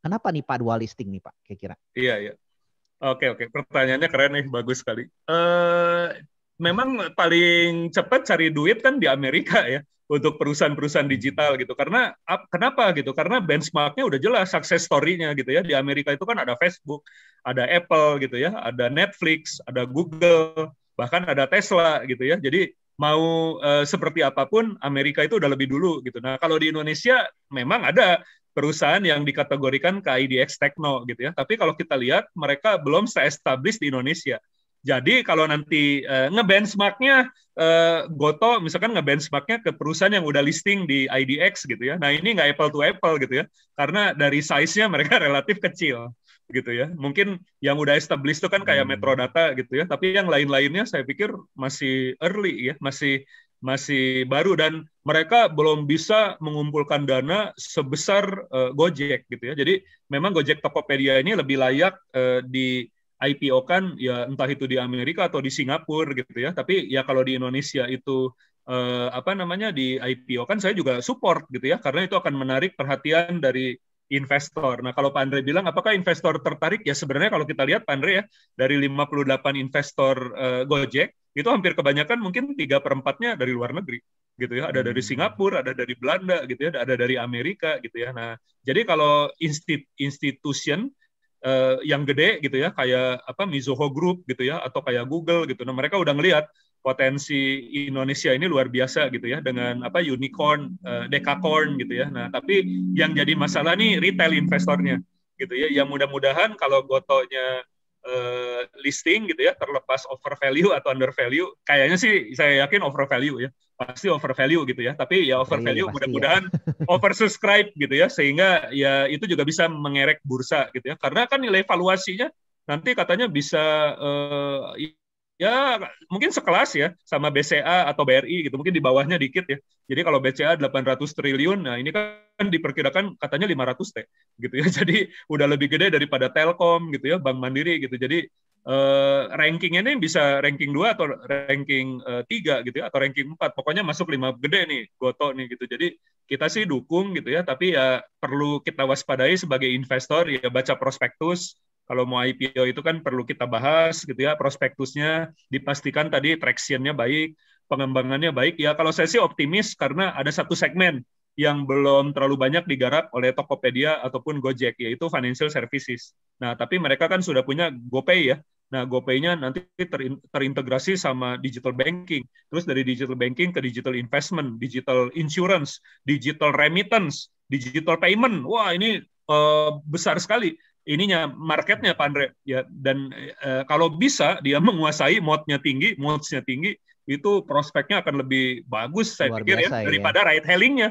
kenapa nih Pak dual listing nih Pak kira-kira? Iya iya. Oke oke, pertanyaannya keren nih, bagus sekali. Uh, memang paling cepat cari duit kan di Amerika ya untuk perusahaan-perusahaan digital gitu. Karena kenapa gitu? Karena benchmarknya udah jelas success story-nya gitu ya. Di Amerika itu kan ada Facebook, ada Apple gitu ya, ada Netflix, ada Google, bahkan ada Tesla gitu ya. Jadi mau e, seperti apapun Amerika itu udah lebih dulu gitu. Nah, kalau di Indonesia memang ada perusahaan yang dikategorikan ke IDX Techno gitu ya. Tapi kalau kita lihat mereka belum se-establish di Indonesia. Jadi kalau nanti uh, ngebenchmarknya e, Goto misalkan ngebenchmarknya ke perusahaan yang udah listing di IDX gitu ya. Nah ini nggak apple to apple gitu ya, karena dari size-nya mereka relatif kecil gitu ya. Mungkin yang udah established itu kan kayak hmm. Metrodata gitu ya, tapi yang lain-lainnya saya pikir masih early ya, masih masih baru dan mereka belum bisa mengumpulkan dana sebesar uh, Gojek gitu ya. Jadi memang Gojek Tokopedia ini lebih layak uh, di IPO kan ya entah itu di Amerika atau di Singapura gitu ya. Tapi ya kalau di Indonesia itu uh, apa namanya di IPO kan saya juga support gitu ya karena itu akan menarik perhatian dari investor. Nah, kalau Pak Andre bilang apakah investor tertarik? Ya sebenarnya kalau kita lihat Pak Andre ya, dari 58 investor uh, Gojek, itu hampir kebanyakan mungkin tiga per 4 dari luar negeri gitu ya. Ada dari hmm. Singapura, ada dari Belanda gitu ya, ada dari Amerika gitu ya. Nah, jadi kalau instit institution uh, yang gede gitu ya, kayak apa Mizuho Group gitu ya atau kayak Google gitu. Nah, mereka udah ngelihat potensi Indonesia ini luar biasa gitu ya dengan apa unicorn, uh, eh, dekakorn gitu ya. Nah, tapi yang jadi masalah nih retail investornya gitu ya. Yang mudah-mudahan kalau gotonya uh, listing gitu ya terlepas over value atau under value, kayaknya sih saya yakin over value ya. Pasti over value gitu ya. Tapi ya over value ya. mudah-mudahan ya. over gitu ya sehingga ya itu juga bisa mengerek bursa gitu ya. Karena kan nilai valuasinya nanti katanya bisa uh, ya mungkin sekelas ya sama BCA atau BRI gitu mungkin di bawahnya dikit ya jadi kalau BCA 800 triliun nah ini kan diperkirakan katanya 500 t gitu ya jadi udah lebih gede daripada Telkom gitu ya Bank Mandiri gitu jadi eh, rankingnya ini bisa ranking 2 atau ranking eh, 3 gitu ya atau ranking 4 pokoknya masuk lima gede nih goto nih gitu jadi kita sih dukung gitu ya tapi ya perlu kita waspadai sebagai investor ya baca prospektus kalau mau IPO itu kan perlu kita bahas gitu ya prospektusnya dipastikan tadi tractionnya baik pengembangannya baik ya kalau saya sih optimis karena ada satu segmen yang belum terlalu banyak digarap oleh Tokopedia ataupun Gojek yaitu financial services. Nah, tapi mereka kan sudah punya GoPay ya. Nah, GoPay-nya nanti terintegrasi sama digital banking. Terus dari digital banking ke digital investment, digital insurance, digital remittance, digital payment. Wah, ini uh, besar sekali ininya marketnya Pandre ya dan e, kalau bisa dia menguasai modnya tinggi, modnya tinggi itu prospeknya akan lebih bagus saya Luar pikir ya, biasa, ya daripada ya. right hailingnya.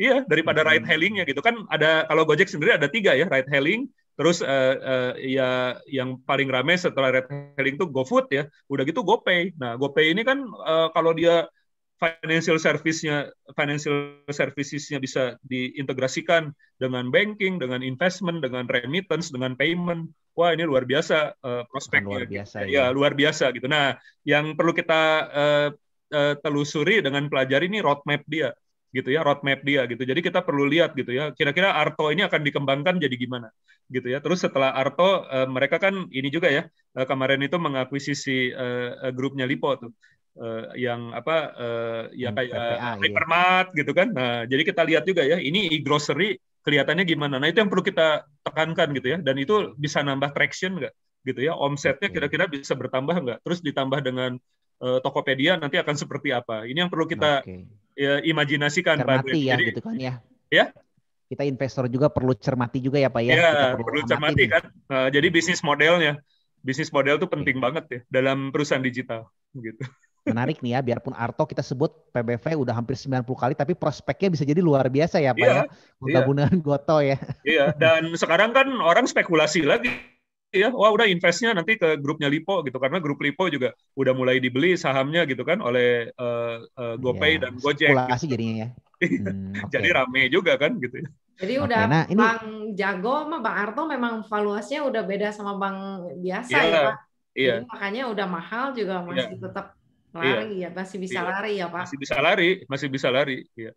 Iya, daripada hmm. right hailingnya gitu kan ada kalau Gojek sendiri ada tiga ya ride hailing, terus e, e, ya yang paling ramai setelah ride hailing itu GoFood ya udah gitu GoPay nah GoPay ini kan e, kalau dia financial service-nya financial services-nya bisa diintegrasikan dengan banking, dengan investment, dengan remittance, dengan payment. Wah, ini luar biasa uh, prospeknya. Luar gitu. biasa. Ya, ya, luar biasa gitu. Nah, yang perlu kita uh, uh, telusuri dengan pelajari ini roadmap dia gitu ya, roadmap dia gitu. Jadi kita perlu lihat gitu ya, kira-kira Arto ini akan dikembangkan jadi gimana gitu ya. Terus setelah Arto uh, mereka kan ini juga ya, uh, kemarin itu mengakuisisi uh, grupnya Lipo tuh uh, yang apa uh, ya kayak PPA, iya. hypermart iya. gitu kan. Nah, jadi kita lihat juga ya ini e-grocery kelihatannya gimana. Nah, itu yang perlu kita tekankan gitu ya. Dan itu bisa nambah traction enggak gitu ya. Omsetnya kira-kira bisa bertambah enggak? Terus ditambah dengan uh, Tokopedia nanti akan seperti apa? Ini yang perlu kita okay. ya, imajinasikan Pak. Ya, jadi, gitu kan ya. Ya? Kita investor juga perlu cermati juga ya Pak ya. ya perlu, perlu cermati kan. Nah, jadi bisnis modelnya bisnis model itu penting banget ya dalam perusahaan digital gitu menarik nih ya biarpun Arto kita sebut PBV udah hampir 90 kali tapi prospeknya bisa jadi luar biasa ya Pak yeah, ya guna-gunaan iya. yeah. goto ya. Iya yeah. dan sekarang kan orang spekulasi lagi ya wah udah investnya nanti ke grupnya Lipo gitu karena grup Lipo juga udah mulai dibeli sahamnya gitu kan oleh uh, uh, GoPay yeah, dan Gojek. Gitu. Spekulasi gitu. jadinya ya. Iya, hmm, okay. Jadi rame juga kan gitu ya. Jadi okay, udah nah, ini... Bang Jago sama Bang Arto memang valuasinya udah beda sama Bang biasa yeah, ya Pak. Iya. Jadi makanya udah mahal juga iya. masih yeah. tetap Iya. lari iya. ya masih bisa iya. lari ya pak masih bisa lari masih bisa lari iya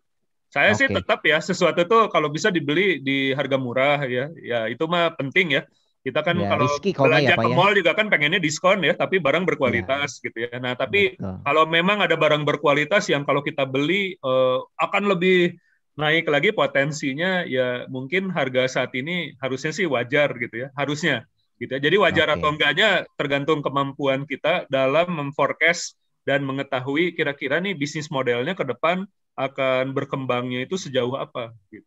saya okay. sih tetap ya sesuatu itu kalau bisa dibeli di harga murah ya ya itu mah penting ya kita kan ya, kalau ya, belanja ya, ke mall ya. juga kan pengennya diskon ya tapi barang berkualitas ya. gitu ya nah tapi Betul. kalau memang ada barang berkualitas yang kalau kita beli uh, akan lebih naik lagi potensinya ya mungkin harga saat ini harusnya sih wajar gitu ya harusnya gitu ya jadi wajar okay. atau enggaknya tergantung kemampuan kita dalam memforecast dan mengetahui kira-kira nih bisnis modelnya ke depan akan berkembangnya itu sejauh apa gitu.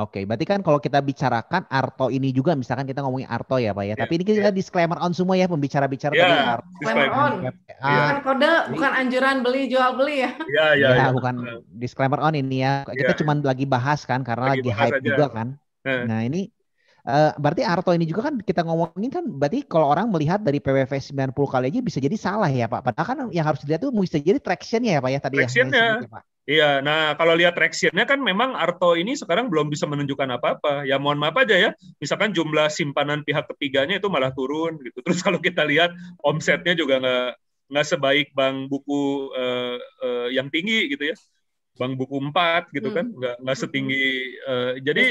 Oke, berarti kan kalau kita bicarakan Arto ini juga, misalkan kita ngomongin Arto ya Pak ya, yeah, tapi ini kita yeah. disclaimer on semua ya pembicara-bicara yeah, tadi Arto. Disclaimer on, iya. ah, bukan yeah. kode, bukan anjuran beli jual beli ya. Iya iya. yeah. Iya. bukan disclaimer on ini ya. Kita yeah. cuma lagi bahas kan karena lagi, lagi hype aja. juga kan. Nah ini uh, berarti Arto ini juga kan kita ngomongin kan berarti kalau orang melihat dari PWV 90 kali aja bisa jadi salah ya Pak. Padahal kan yang harus dilihat tuh bisa jadi traction ya Pak ya tadi tractionnya. ya. Iya, nah kalau lihat tractionnya kan memang Arto ini sekarang belum bisa menunjukkan apa-apa. Ya mohon maaf aja ya, misalkan jumlah simpanan pihak ketiganya itu malah turun gitu. Terus kalau kita lihat omsetnya juga nggak nggak sebaik bank buku uh, uh, yang tinggi gitu ya, bank buku empat gitu kan, hmm. kan, nggak nggak setinggi. Uh, jadi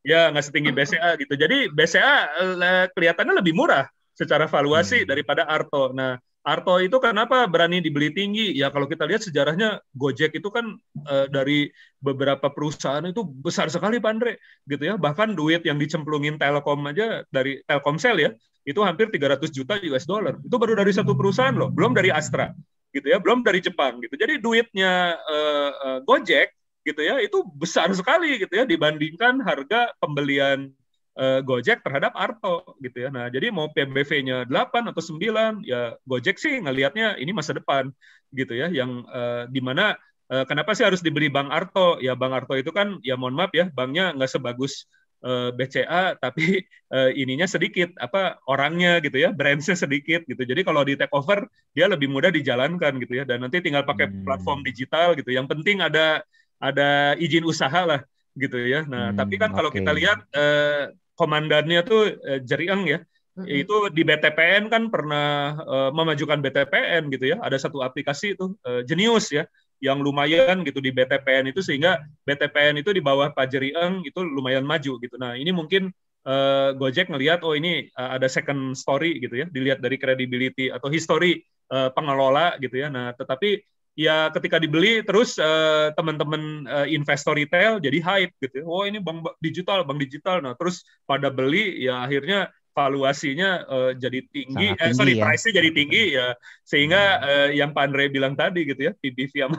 Ya, nggak setinggi BCA gitu. Jadi BCA eh, kelihatannya lebih murah secara valuasi hmm. daripada Arto. Nah, Arto itu kenapa berani dibeli tinggi? Ya kalau kita lihat sejarahnya Gojek itu kan uh, dari beberapa perusahaan itu besar sekali Pandre gitu ya. Bahkan duit yang dicemplungin Telkom aja dari Telkomsel ya, itu hampir 300 juta US dollar. Itu baru dari satu perusahaan loh, belum dari Astra gitu ya, belum dari Jepang gitu. Jadi duitnya uh, uh, Gojek gitu ya itu besar sekali gitu ya dibandingkan harga pembelian uh, Gojek terhadap Arto gitu ya. Nah, jadi mau PBV-nya 8 atau 9 ya Gojek sih ngelihatnya ini masa depan gitu ya yang uh, eh, dimana uh, eh, kenapa sih harus dibeli Bang Arto? Ya Bang Arto itu kan ya mohon maaf ya banknya nggak sebagus BCA tapi ininya sedikit apa orangnya gitu ya, brandsnya sedikit gitu. Jadi kalau di take over dia lebih mudah dijalankan gitu ya dan nanti tinggal pakai hmm. platform digital gitu. Yang penting ada ada izin usaha lah gitu ya. Nah, hmm, tapi kan okay. kalau kita lihat eh, komandannya tuh eh, Jeriang ya, hmm. itu di BTPN kan pernah eh, memajukan BTPN gitu ya. Ada satu aplikasi itu eh, Genius ya yang lumayan gitu di BTPN itu sehingga BTPN itu di bawah Pak Jeriang itu lumayan maju gitu. Nah, ini mungkin eh, Gojek ngelihat oh ini eh, ada second story gitu ya dilihat dari credibility atau history eh, pengelola gitu ya. Nah, tetapi ya ketika dibeli terus uh, teman-teman uh, investor retail jadi hype gitu. Ya. Oh ini bank digital, bank digital. Nah, terus pada beli ya akhirnya valuasinya uh, jadi tinggi, tinggi eh sorry ya. price-nya jadi tinggi ya sehingga uh, yang Pak Andre bilang tadi gitu ya PBV sama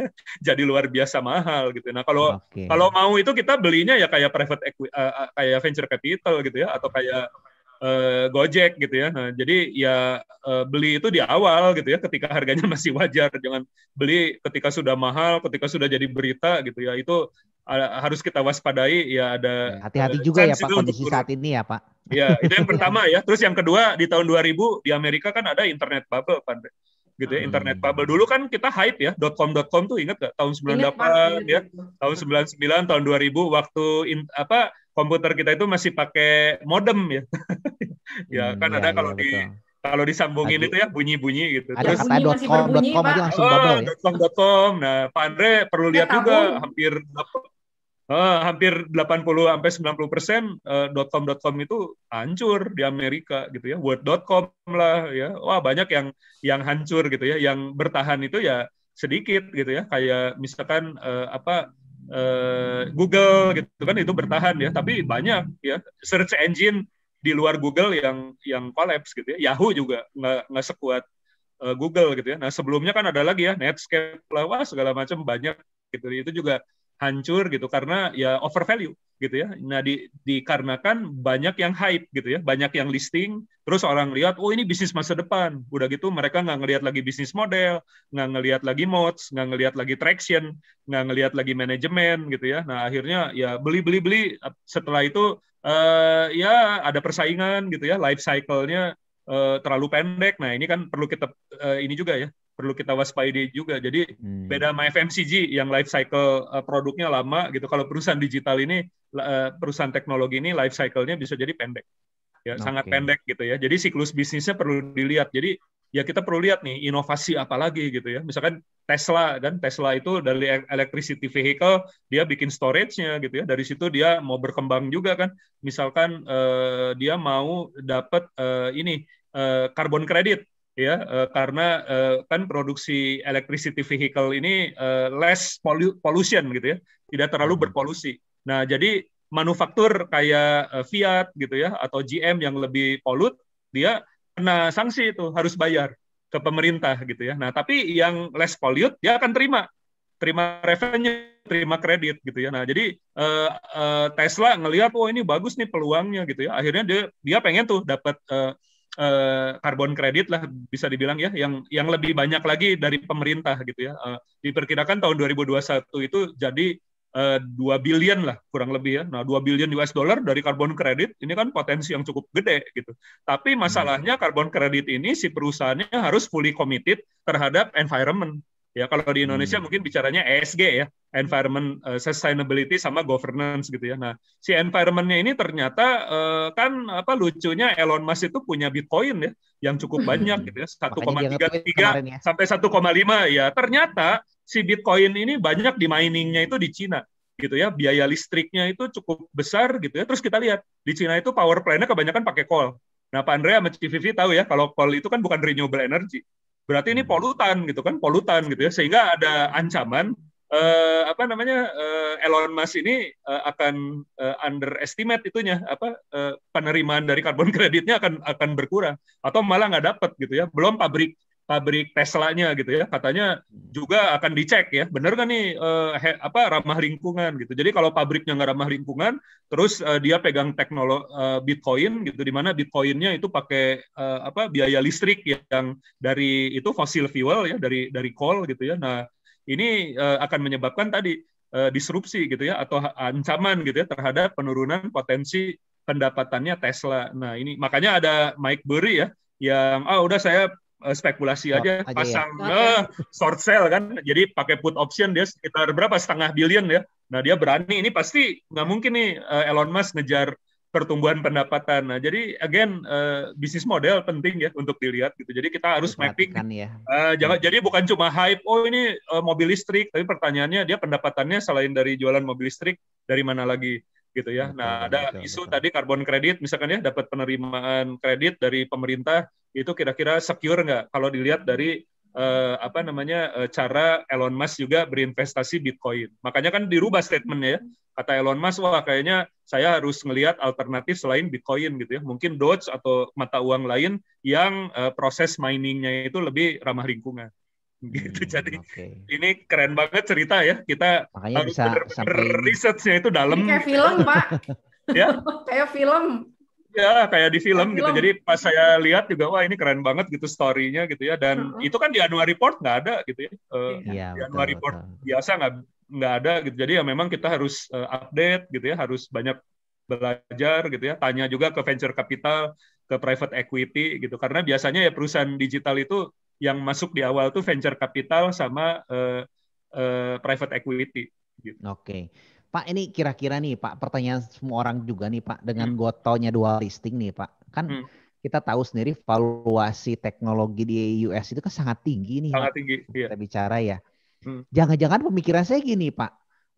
jadi luar biasa mahal gitu. Nah, kalau okay. kalau mau itu kita belinya ya kayak private equity uh, kayak venture capital gitu ya atau kayak uh, Gojek gitu ya. Nah, jadi ya uh, beli itu di awal gitu ya ketika harganya masih wajar, jangan beli ketika sudah mahal, ketika sudah jadi berita gitu ya. Itu uh, harus kita waspadai ya ada iya, hati-hati juga ya Pak kondisi untuk... saat ini ya Pak. Ya, itu yang pertama ya. Terus yang kedua di tahun 2000 di Amerika kan ada internet bubble Pak gitu ya, internet hmm. bubble. Dulu kan kita hype ya, com com tuh inget gak? Tahun 98 iya, iya, ya, tahun 99, tahun 2000 waktu in, apa komputer kita itu masih pakai modem ya. ya hmm, kan iya, ada kalau iya, di kalau disambungin itu ya bunyi-bunyi gitu. Ada Terus, dot .com, .com aja langsung oh, bubble ya. .com, .com. Nah, Pak Andre perlu lihat ya, juga tahu. hampir Uh, hampir 80 sampai 90 persen uh, .com dot .com itu hancur di Amerika gitu ya Word. dot com lah ya wah banyak yang yang hancur gitu ya yang bertahan itu ya sedikit gitu ya kayak misalkan uh, apa Eh, Google gitu kan itu bertahan ya tapi banyak ya search engine di luar Google yang yang collapse gitu ya Yahoo juga nggak nggak sekuat uh, Google gitu ya nah sebelumnya kan ada lagi ya Netscape lah segala macam banyak gitu itu juga hancur gitu karena ya over value gitu ya. Nah, di, dikarenakan banyak yang hype gitu ya, banyak yang listing, terus orang lihat, oh ini bisnis masa depan. Udah gitu mereka nggak ngelihat lagi bisnis model, nggak ngelihat lagi modes, nggak ngelihat lagi traction, nggak ngelihat lagi manajemen gitu ya. Nah, akhirnya ya beli beli beli. Setelah itu eh, ya ada persaingan gitu ya, life cycle-nya eh, terlalu pendek. Nah, ini kan perlu kita eh, ini juga ya, perlu kita waspadai juga. Jadi hmm. beda sama FMCG yang life cycle eh, produknya lama gitu. Kalau perusahaan digital ini eh, perusahaan teknologi ini life cycle-nya bisa jadi pendek. Ya, okay. sangat pendek gitu ya. Jadi siklus bisnisnya perlu dilihat. Jadi ya kita perlu lihat nih inovasi apa lagi gitu ya. Misalkan Tesla kan Tesla itu dari e, electricity vehicle dia bikin storage-nya gitu ya. Dari situ dia mau berkembang juga kan. Misalkan uh, dia mau dapat uh, ini karbon uh, kredit ya uh, karena uh, kan produksi electricity vehicle ini uh, less pollu pollution gitu ya tidak terlalu mm-hmm. berpolusi nah jadi manufaktur kayak uh, Fiat gitu ya atau GM yang lebih polut dia kena sanksi itu harus bayar ke pemerintah gitu ya nah tapi yang less pollute dia akan terima terima revenue terima kredit gitu ya nah jadi uh, uh, Tesla ngelihat oh ini bagus nih peluangnya gitu ya akhirnya dia dia pengen tuh dapat uh, Eh, karbon kredit lah bisa dibilang ya yang yang lebih banyak lagi dari pemerintah gitu ya uh, diperkirakan tahun 2021 itu jadi eh, dua uh, billion lah kurang lebih ya nah dua billion US dollar dari karbon kredit ini kan potensi yang cukup gede gitu tapi hmm. masalahnya karbon kredit ini si perusahaannya harus fully committed terhadap environment Ya kalau di Indonesia hmm. mungkin bicaranya ESG ya, environment uh, sustainability sama governance gitu ya. Nah, si environmentnya ini ternyata uh, kan apa lucunya Elon Musk itu punya Bitcoin ya yang cukup hmm. banyak gitu ya, 1,33 ya. sampai 1,5 ya. Ternyata si Bitcoin ini banyak di miningnya itu di Cina gitu ya biaya listriknya itu cukup besar gitu ya terus kita lihat di Cina itu power plant-nya kebanyakan pakai coal Nah, Pak Andrea sama Civivi tahu ya, kalau coal itu kan bukan renewable energy berarti ini hmm. polutan gitu kan polutan gitu ya sehingga ada ancaman eh, apa namanya eh, Elon Musk ini eh, akan eh, underestimate itunya apa eh, penerimaan dari karbon kreditnya akan akan berkurang atau malah nggak dapat gitu ya belum pabrik pabrik Tesla-nya gitu ya katanya hmm. juga akan dicek ya benar kan nih eh, he, apa ramah lingkungan gitu jadi kalau pabriknya nggak ramah lingkungan terus eh, dia pegang teknologi eh, Bitcoin gitu di mana Bitcoinnya itu pakai eh, apa biaya listrik yang dari itu fossil fuel ya dari dari coal gitu ya nah ini eh, akan menyebabkan tadi eh, disrupsi gitu ya atau ancaman gitu ya terhadap penurunan potensi pendapatannya Tesla nah ini makanya ada Mike Burry ya yang ah udah saya Eh, spekulasi aja, aja pasang ya. uh, short sale kan jadi pakai put option dia sekitar berapa setengah billion ya nah dia berani ini pasti nggak mungkin nih eh, Elon Musk ngejar pertumbuhan pendapatan nah jadi again eh, bisnis model penting ya untuk dilihat gitu jadi kita harus mapping ya. eh, jangan hmm. jadi bukan cuma hype oh ini eh, mobil listrik tapi pertanyaannya dia pendapatannya selain dari jualan mobil listrik dari mana lagi gitu ya nah ada isu tadi karbon kredit misalkan ya dapat penerimaan kredit dari pemerintah itu kira-kira secure nggak kalau dilihat dari eh, apa namanya eh, cara Elon Musk juga berinvestasi Bitcoin. Makanya kan dirubah statementnya ya. Kata Elon Musk, wah kayaknya saya harus melihat alternatif selain Bitcoin gitu ya. Mungkin Doge atau mata uang lain yang eh, proses miningnya itu lebih ramah lingkungan. Hmm, gitu. Hmm, Jadi okay. ini keren banget cerita ya. Kita Makanya harus bisa bener -bener sampai... risetnya itu dalam. Ini kayak film, Pak. ya. kayak film ya kayak di film gitu. Jadi pas saya lihat juga wah ini keren banget gitu story-nya gitu ya dan uh-huh. itu kan di annual report nggak ada gitu ya. Uh, di annual report betul. biasa nggak nggak ada gitu. Jadi ya memang kita harus eh, update gitu ya, harus banyak belajar gitu ya. Tanya juga ke venture capital, ke private equity gitu. Karena biasanya ya perusahaan digital itu yang masuk di awal tuh venture capital sama uh, uh, private equity gitu. Oke. Okay. Pak ini kira-kira nih Pak pertanyaan semua orang juga nih Pak dengan hmm. gotonya dual listing nih Pak. Kan hmm. kita tahu sendiri valuasi teknologi di US itu kan sangat tinggi nih. Sangat Pak. tinggi. Iya. Kita bicara ya. jangan hmm. Jangan-jangan pemikiran saya gini Pak.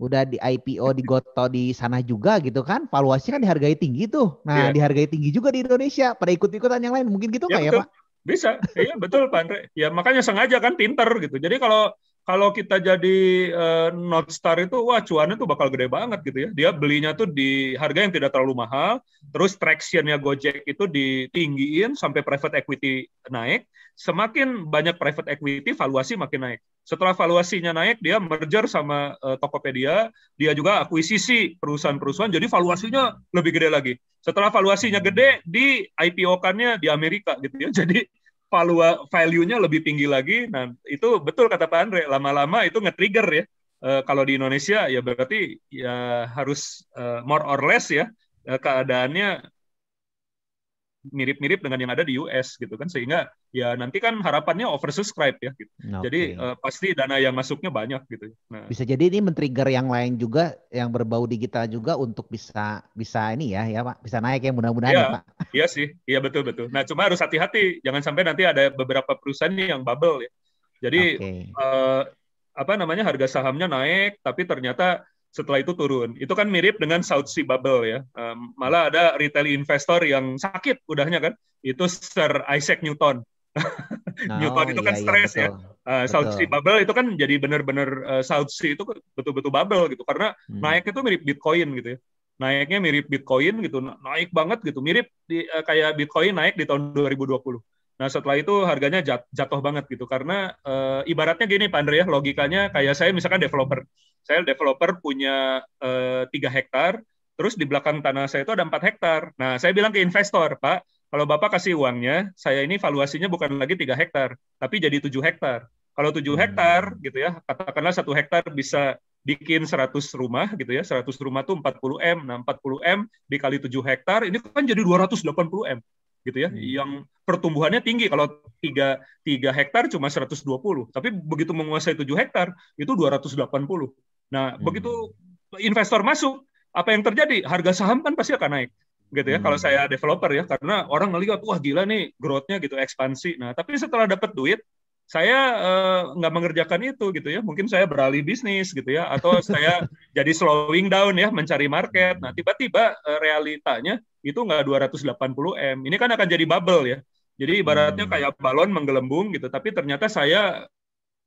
Udah di IPO di goto di sana juga gitu kan. Valuasi kan dihargai tinggi tuh. Nah yeah. dihargai tinggi juga di Indonesia. Pada ikut-ikutan yang lain. Mungkin gitu ya, ya Pak? Bisa. Iya betul Pak Andre. Ya makanya sengaja kan pinter gitu. Jadi kalau kalau kita jadi uh, North Star itu wah cuannya tuh bakal gede banget gitu ya. Dia belinya tuh di harga yang tidak terlalu mahal, terus traction-nya Gojek itu ditinggiin sampai private equity naik, semakin banyak private equity valuasi makin naik. Setelah valuasinya naik, dia merger sama uh, Tokopedia, dia juga akuisisi perusahaan-perusahaan jadi valuasinya lebih gede lagi. Setelah valuasinya gede di IPO-kannya di Amerika gitu ya. Jadi value value-nya lebih tinggi lagi. Nah, itu betul kata Pak Andre, lama-lama itu nge-trigger ya. Uh, kalau di Indonesia ya berarti ya harus uh, more or less ya uh, keadaannya mirip-mirip dengan yang ada di US gitu kan sehingga ya nanti kan harapannya oversubscribe ya gitu. Okay. Jadi uh, pasti dana yang masuknya banyak gitu. Ya. Nah. Bisa jadi ini men-trigger yang lain juga yang berbau digital juga untuk bisa bisa ini ya ya Pak, bisa naik ya mudah-mudahan iya. ya, Pak. Iya sih, iya betul betul. Nah, cuma harus hati-hati jangan sampai nanti ada beberapa perusahaan yang bubble ya. Jadi okay. uh, eh, apa namanya harga sahamnya naik tapi ternyata setelah itu turun. Itu kan mirip dengan South Sea Bubble ya. Um, malah ada retail investor yang sakit udahnya kan. Itu Sir Isaac Newton. no, Newton oh, itu kan iya, kan stres iya, ya. Uh, South Sea Bubble itu kan jadi benar-benar uh, South Sea itu betul-betul bubble gitu. Karena hmm. naik itu mirip Bitcoin gitu ya. Naiknya mirip Bitcoin gitu, naik banget gitu. Mirip di, uh, kayak Bitcoin naik di tahun 2020. Nah setelah itu harganya jat, jatuh banget gitu karena e, ibaratnya gini Pak Andre ya logikanya kayak saya misalkan developer, saya developer punya eh, tiga e, hektar, terus di belakang tanah saya itu ada empat hektar. Nah saya bilang ke investor Pak, kalau bapak kasih uangnya, saya ini valuasinya bukan lagi tiga hektar, tapi jadi tujuh hektar. Kalau tujuh hmm. hektar gitu ya, katakanlah satu hektar bisa bikin 100 rumah gitu ya, 100 rumah tuh 40 M. Nah, 40 M dikali 7 hektar ini kan jadi 280 M gitu ya, hmm. yang pertumbuhannya tinggi. Kalau 3, tiga hektar cuma 120, tapi begitu menguasai 7 hektar itu 280. Nah, hmm. begitu investor masuk, apa yang terjadi? Harga saham kan pasti akan naik gitu ya. Hmm. Kalau saya developer ya, karena orang ngelihat wah gila nih growth-nya gitu, ekspansi. Nah, tapi setelah dapat duit, saya eh, nggak uh, mengerjakan itu gitu ya mungkin saya beralih bisnis gitu ya atau saya jadi slowing down ya mencari market nah tiba-tiba uh, realitanya itu nggak 280 m ini kan akan jadi bubble ya jadi ibaratnya hmm. kayak balon menggelembung gitu tapi ternyata saya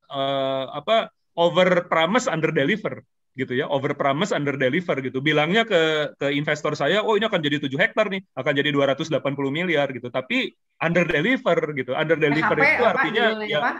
uh, apa over promise under deliver gitu ya over promise under deliver gitu bilangnya ke ke investor saya oh ini akan jadi 7 hektar nih akan jadi 280 miliar gitu tapi under deliver gitu under deliver PHP, itu apa, artinya ya, apa?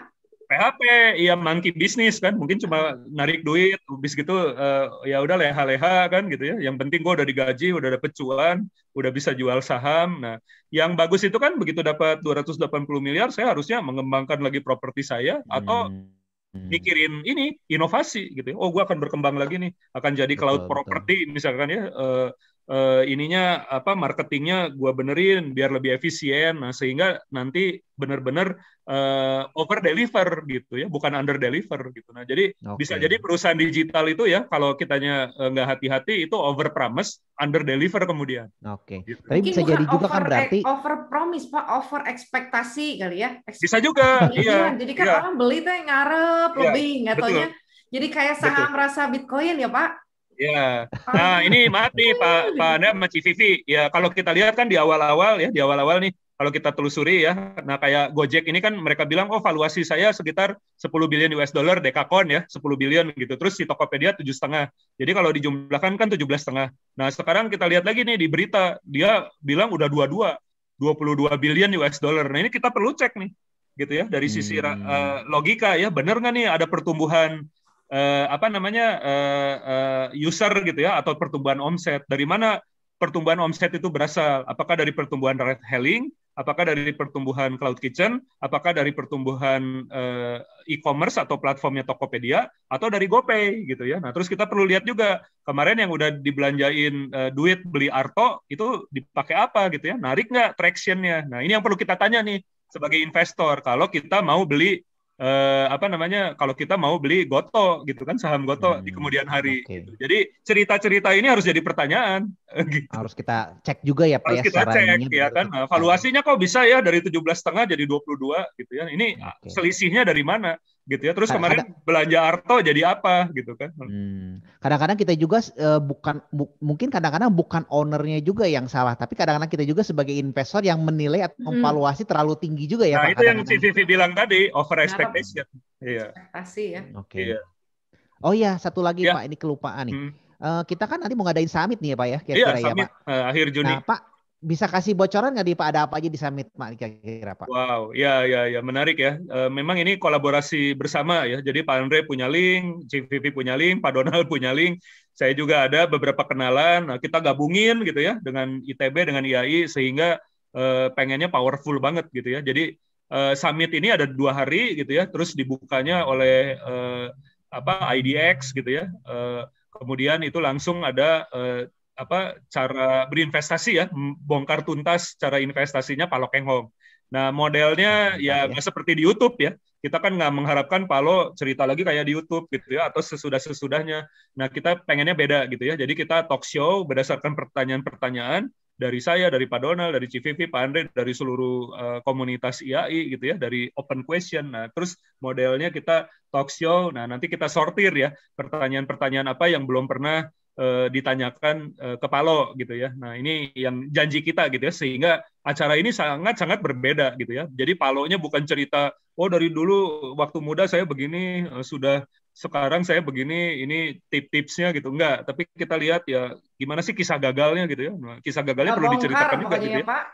PHP ya monkey bisnis kan mungkin cuma hmm. narik duit bis gitu uh, ya udah leha-leha kan gitu ya yang penting gua udah digaji udah dapet cuan udah bisa jual saham nah yang bagus itu kan begitu dapat 280 miliar saya harusnya mengembangkan lagi properti saya atau hmm. Hmm. mikirin ini inovasi gitu ya. Oh, gue akan berkembang lagi nih, akan jadi cloud betul, property misalkan ya. Uh, uh, ininya apa marketingnya gue benerin biar lebih efisien. Nah sehingga nanti benar-benar uh, over deliver gitu ya, bukan under deliver gitu. Nah, jadi okay. bisa jadi perusahaan digital itu ya kalau kitanya eh, nggak uh, hati-hati itu over promise, under deliver kemudian. Oke. Okay. Gitu. Tapi Mungkin jadi juga kan over, kan berarti e- over promise Pak, over ekspektasi kali ya. Ekspektasi. Bisa juga, iya, iya. Jadi kan iya. orang beli teh ngarep iya, lebih nggak Jadi kayak saham Betul. rasa Bitcoin ya, Pak. Ya, nah ini maaf nih Pak Pak Anda sama Ya kalau kita lihat kan di awal-awal ya, di awal-awal nih kalau kita telusuri ya, nah kayak Gojek ini kan mereka bilang, oh valuasi saya sekitar 10 billion US dollar, Dekakon ya, 10 billion gitu. Terus si Tokopedia tujuh setengah. Jadi kalau dijumlahkan kan 17 setengah. Nah sekarang kita lihat lagi nih di berita, dia bilang udah 22, 22 billion US dollar. Nah ini kita perlu cek nih, gitu ya, dari sisi uh, logika ya, bener nggak nih ada pertumbuhan uh, apa namanya uh, uh, user gitu ya, atau pertumbuhan omset. Dari mana pertumbuhan omset itu berasal? Apakah dari pertumbuhan red hailing, apakah dari pertumbuhan cloud kitchen, apakah dari pertumbuhan eh, e-commerce atau platformnya Tokopedia atau dari GoPay gitu ya. Nah, terus kita perlu lihat juga kemarin yang udah dibelanjain uh, duit beli Arto itu dipakai apa gitu ya. Narik nggak traction-nya? Nah, ini yang perlu kita tanya nih sebagai investor kalau kita mau beli eh, apa namanya kalau kita mau beli goto gitu kan saham goto hmm, di kemudian hari. Okay. Gitu. Jadi cerita-cerita ini harus jadi pertanyaan. Gitu. Harus kita cek juga ya harus ya, kita cek gitu. ya kan. Nah, valuasinya kok bisa ya dari tujuh belas setengah jadi dua puluh dua gitu ya. Ini okay. selisihnya dari mana? gitu ya. Terus Kadang -kadang, kemarin belanja Arto jadi apa gitu kan? Hmm. Kadang-kadang hmm. kita juga uh, bukan bu, mungkin kadang-kadang bukan ownernya juga yang salah, tapi kadang-kadang kita juga sebagai investor yang menilai atau hmm. evaluasi terlalu tinggi juga ya. Nah Pak, itu kadang -kadang. yang sisi Vivi bilang tadi over expectation. Iya. Pasti ya. Oke. Okay. Iya. Oh iya satu lagi yeah. Pak ini kelupaan nih. Hmm. Uh, kita kan nanti mau ngadain summit nih ya Pak ya iya, kira-kira ya Pak. Uh, akhir Juni. Nah Pak bisa kasih bocoran nggak di Pak ada apa aja di summit Pak kira-kira Pak? Wow, ya ya ya menarik ya. Eh, memang ini kolaborasi bersama ya. Jadi Pak Andre punya link, CVP punya link, Pak Donald punya link. Saya juga ada beberapa kenalan. Nah, kita gabungin gitu ya dengan ITB dengan IAI sehingga eh, pengennya powerful banget gitu ya. Jadi eh, summit ini ada dua hari gitu ya. Terus dibukanya oleh e, apa IDX gitu ya. E, kemudian itu langsung ada e, apa cara berinvestasi ya bongkar tuntas cara investasinya Pak home Nah modelnya nah, ya ya. seperti di YouTube ya kita kan nggak mengharapkan Palo cerita lagi kayak di YouTube gitu ya atau sesudah sesudahnya. Nah kita pengennya beda gitu ya. Jadi kita talk show berdasarkan pertanyaan-pertanyaan dari saya, dari Pak Donald, dari CVV, Pak Andre, dari seluruh uh, komunitas IAI gitu ya, dari open question. Nah, terus modelnya kita talk show. Nah, nanti kita sortir ya pertanyaan-pertanyaan apa yang belum pernah uh, ditanyakan uh, ke Palo gitu ya. Nah ini yang janji kita gitu ya sehingga acara ini sangat sangat berbeda gitu ya. Jadi Palonya bukan cerita oh dari dulu waktu muda saya begini uh, sudah sekarang saya begini ini tip-tipsnya gitu enggak tapi kita lihat ya gimana sih kisah gagalnya gitu ya nah, kisah gagalnya nah, perlu diceritakan juga gitu ya, ya. Pak.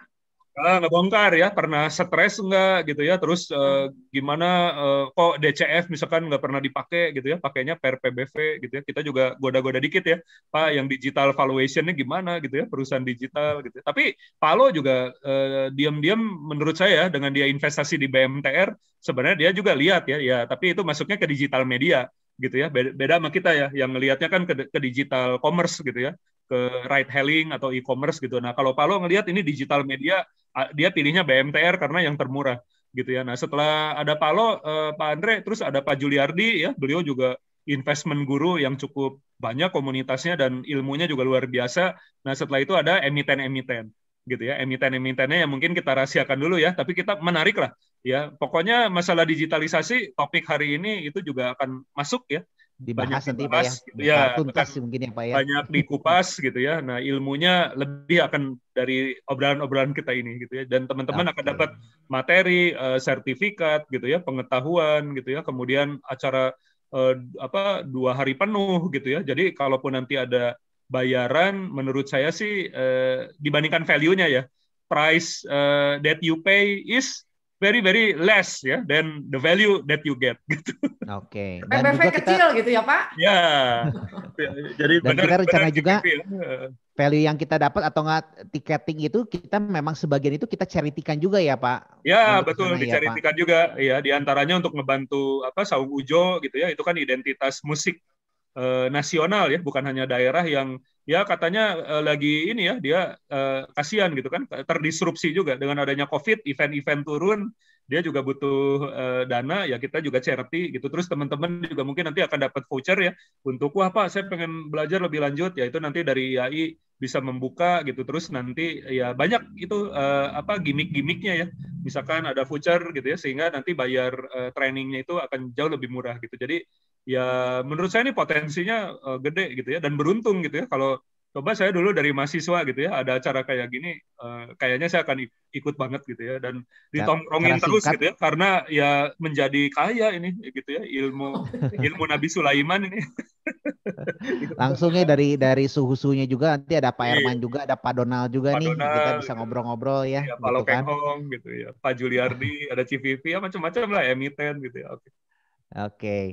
Ah, ngebongkar ya, pernah stres enggak gitu ya, terus eh, gimana eh, kok DCF misalkan nggak pernah dipakai gitu ya, pakainya per PBV gitu ya, kita juga goda-goda dikit ya, Pak yang digital valuationnya gimana gitu ya, perusahaan digital gitu ya. Tapi Palo juga eh, diam-diam menurut saya ya, dengan dia investasi di BMTR, sebenarnya dia juga lihat ya, ya tapi itu masuknya ke digital media gitu ya beda, beda sama kita ya yang ngelihatnya kan ke, ke digital commerce gitu ya ke right hailing atau e-commerce gitu nah kalau Palo ngelihat ini digital media dia pilihnya BMTR karena yang termurah gitu ya nah setelah ada Palo eh, Pak Andre terus ada Pak Juliardi ya beliau juga investment guru yang cukup banyak komunitasnya dan ilmunya juga luar biasa nah setelah itu ada emiten-emiten gitu ya emiten-emitennya yang mungkin kita rahasiakan dulu ya tapi kita menarik lah Ya, pokoknya masalah digitalisasi topik hari ini itu juga akan masuk ya. Dibahas banyak ya. dibahas, nanti ya. Gitu ya tuntas mungkin ya Pak ya. Banyak dikupas gitu ya. Nah, ilmunya lebih akan dari obrolan-obrolan kita ini gitu ya. Dan teman-teman okay. akan dapat materi, uh, sertifikat gitu ya, pengetahuan gitu ya. Kemudian acara uh, apa dua hari penuh gitu ya. Jadi kalaupun nanti ada bayaran, menurut saya sih uh, dibandingkan value-nya ya, price uh, that you pay is very very less ya yeah, than the value that you get gitu. Oke. Okay. PPV kecil gitu ya Pak? Ya. Jadi dan benar, kita rencana benar juga ya. value yang kita dapat atau nggak tiketing itu kita memang sebagian itu kita ceritikan juga ya Pak? Ya betul diceritikan ya, juga ya diantaranya untuk ngebantu apa Saung Ujo gitu ya itu kan identitas musik eh, nasional ya, bukan hanya daerah yang ya katanya eh, lagi ini ya dia eh, kasihan gitu kan terdisrupsi juga dengan adanya Covid, event-event turun, dia juga butuh eh, dana ya kita juga charity gitu. Terus teman-teman juga mungkin nanti akan dapat voucher ya untuk wah Pak saya pengen belajar lebih lanjut ya itu nanti dari IAI bisa membuka gitu terus nanti ya banyak itu uh, apa gimmick-gimmicknya ya misalkan ada voucher gitu ya sehingga nanti bayar uh, trainingnya itu akan jauh lebih murah gitu jadi ya menurut saya ini potensinya uh, gede gitu ya dan beruntung gitu ya kalau coba saya dulu dari mahasiswa gitu ya ada acara kayak gini uh, kayaknya saya akan ikut banget gitu ya dan ya, ditongkrongin terus gitu ya karena ya menjadi kaya ini gitu ya ilmu ilmu Nabi Sulaiman ini langsungnya dari dari suhu suhunya juga nanti ada Pak iya. Erman juga ada Pak Donald juga Pak nih Donald, kita bisa ngobrol-ngobrol ya, ya Pak gitu kan. gitu ya Pak Juliardi ada CVV ya macam-macam lah emiten gitu ya oke okay. oke okay.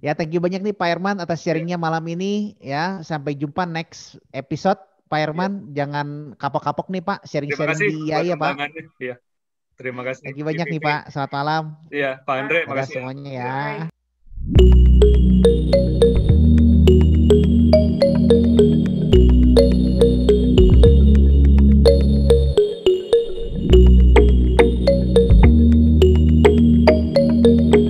Ya thank you banyak nih Pak Herman atas sharingnya malam ini ya. Sampai jumpa next episode. Pak iya. Herman ya. jangan kapok-kapok nih Pak sharing-sharing di IAI ya Pak. Ya. Terima kasih. Thank you banyak nih Pak. Selamat malam. Iya, Pak Andre, terima kasih ya. semuanya ya. ya.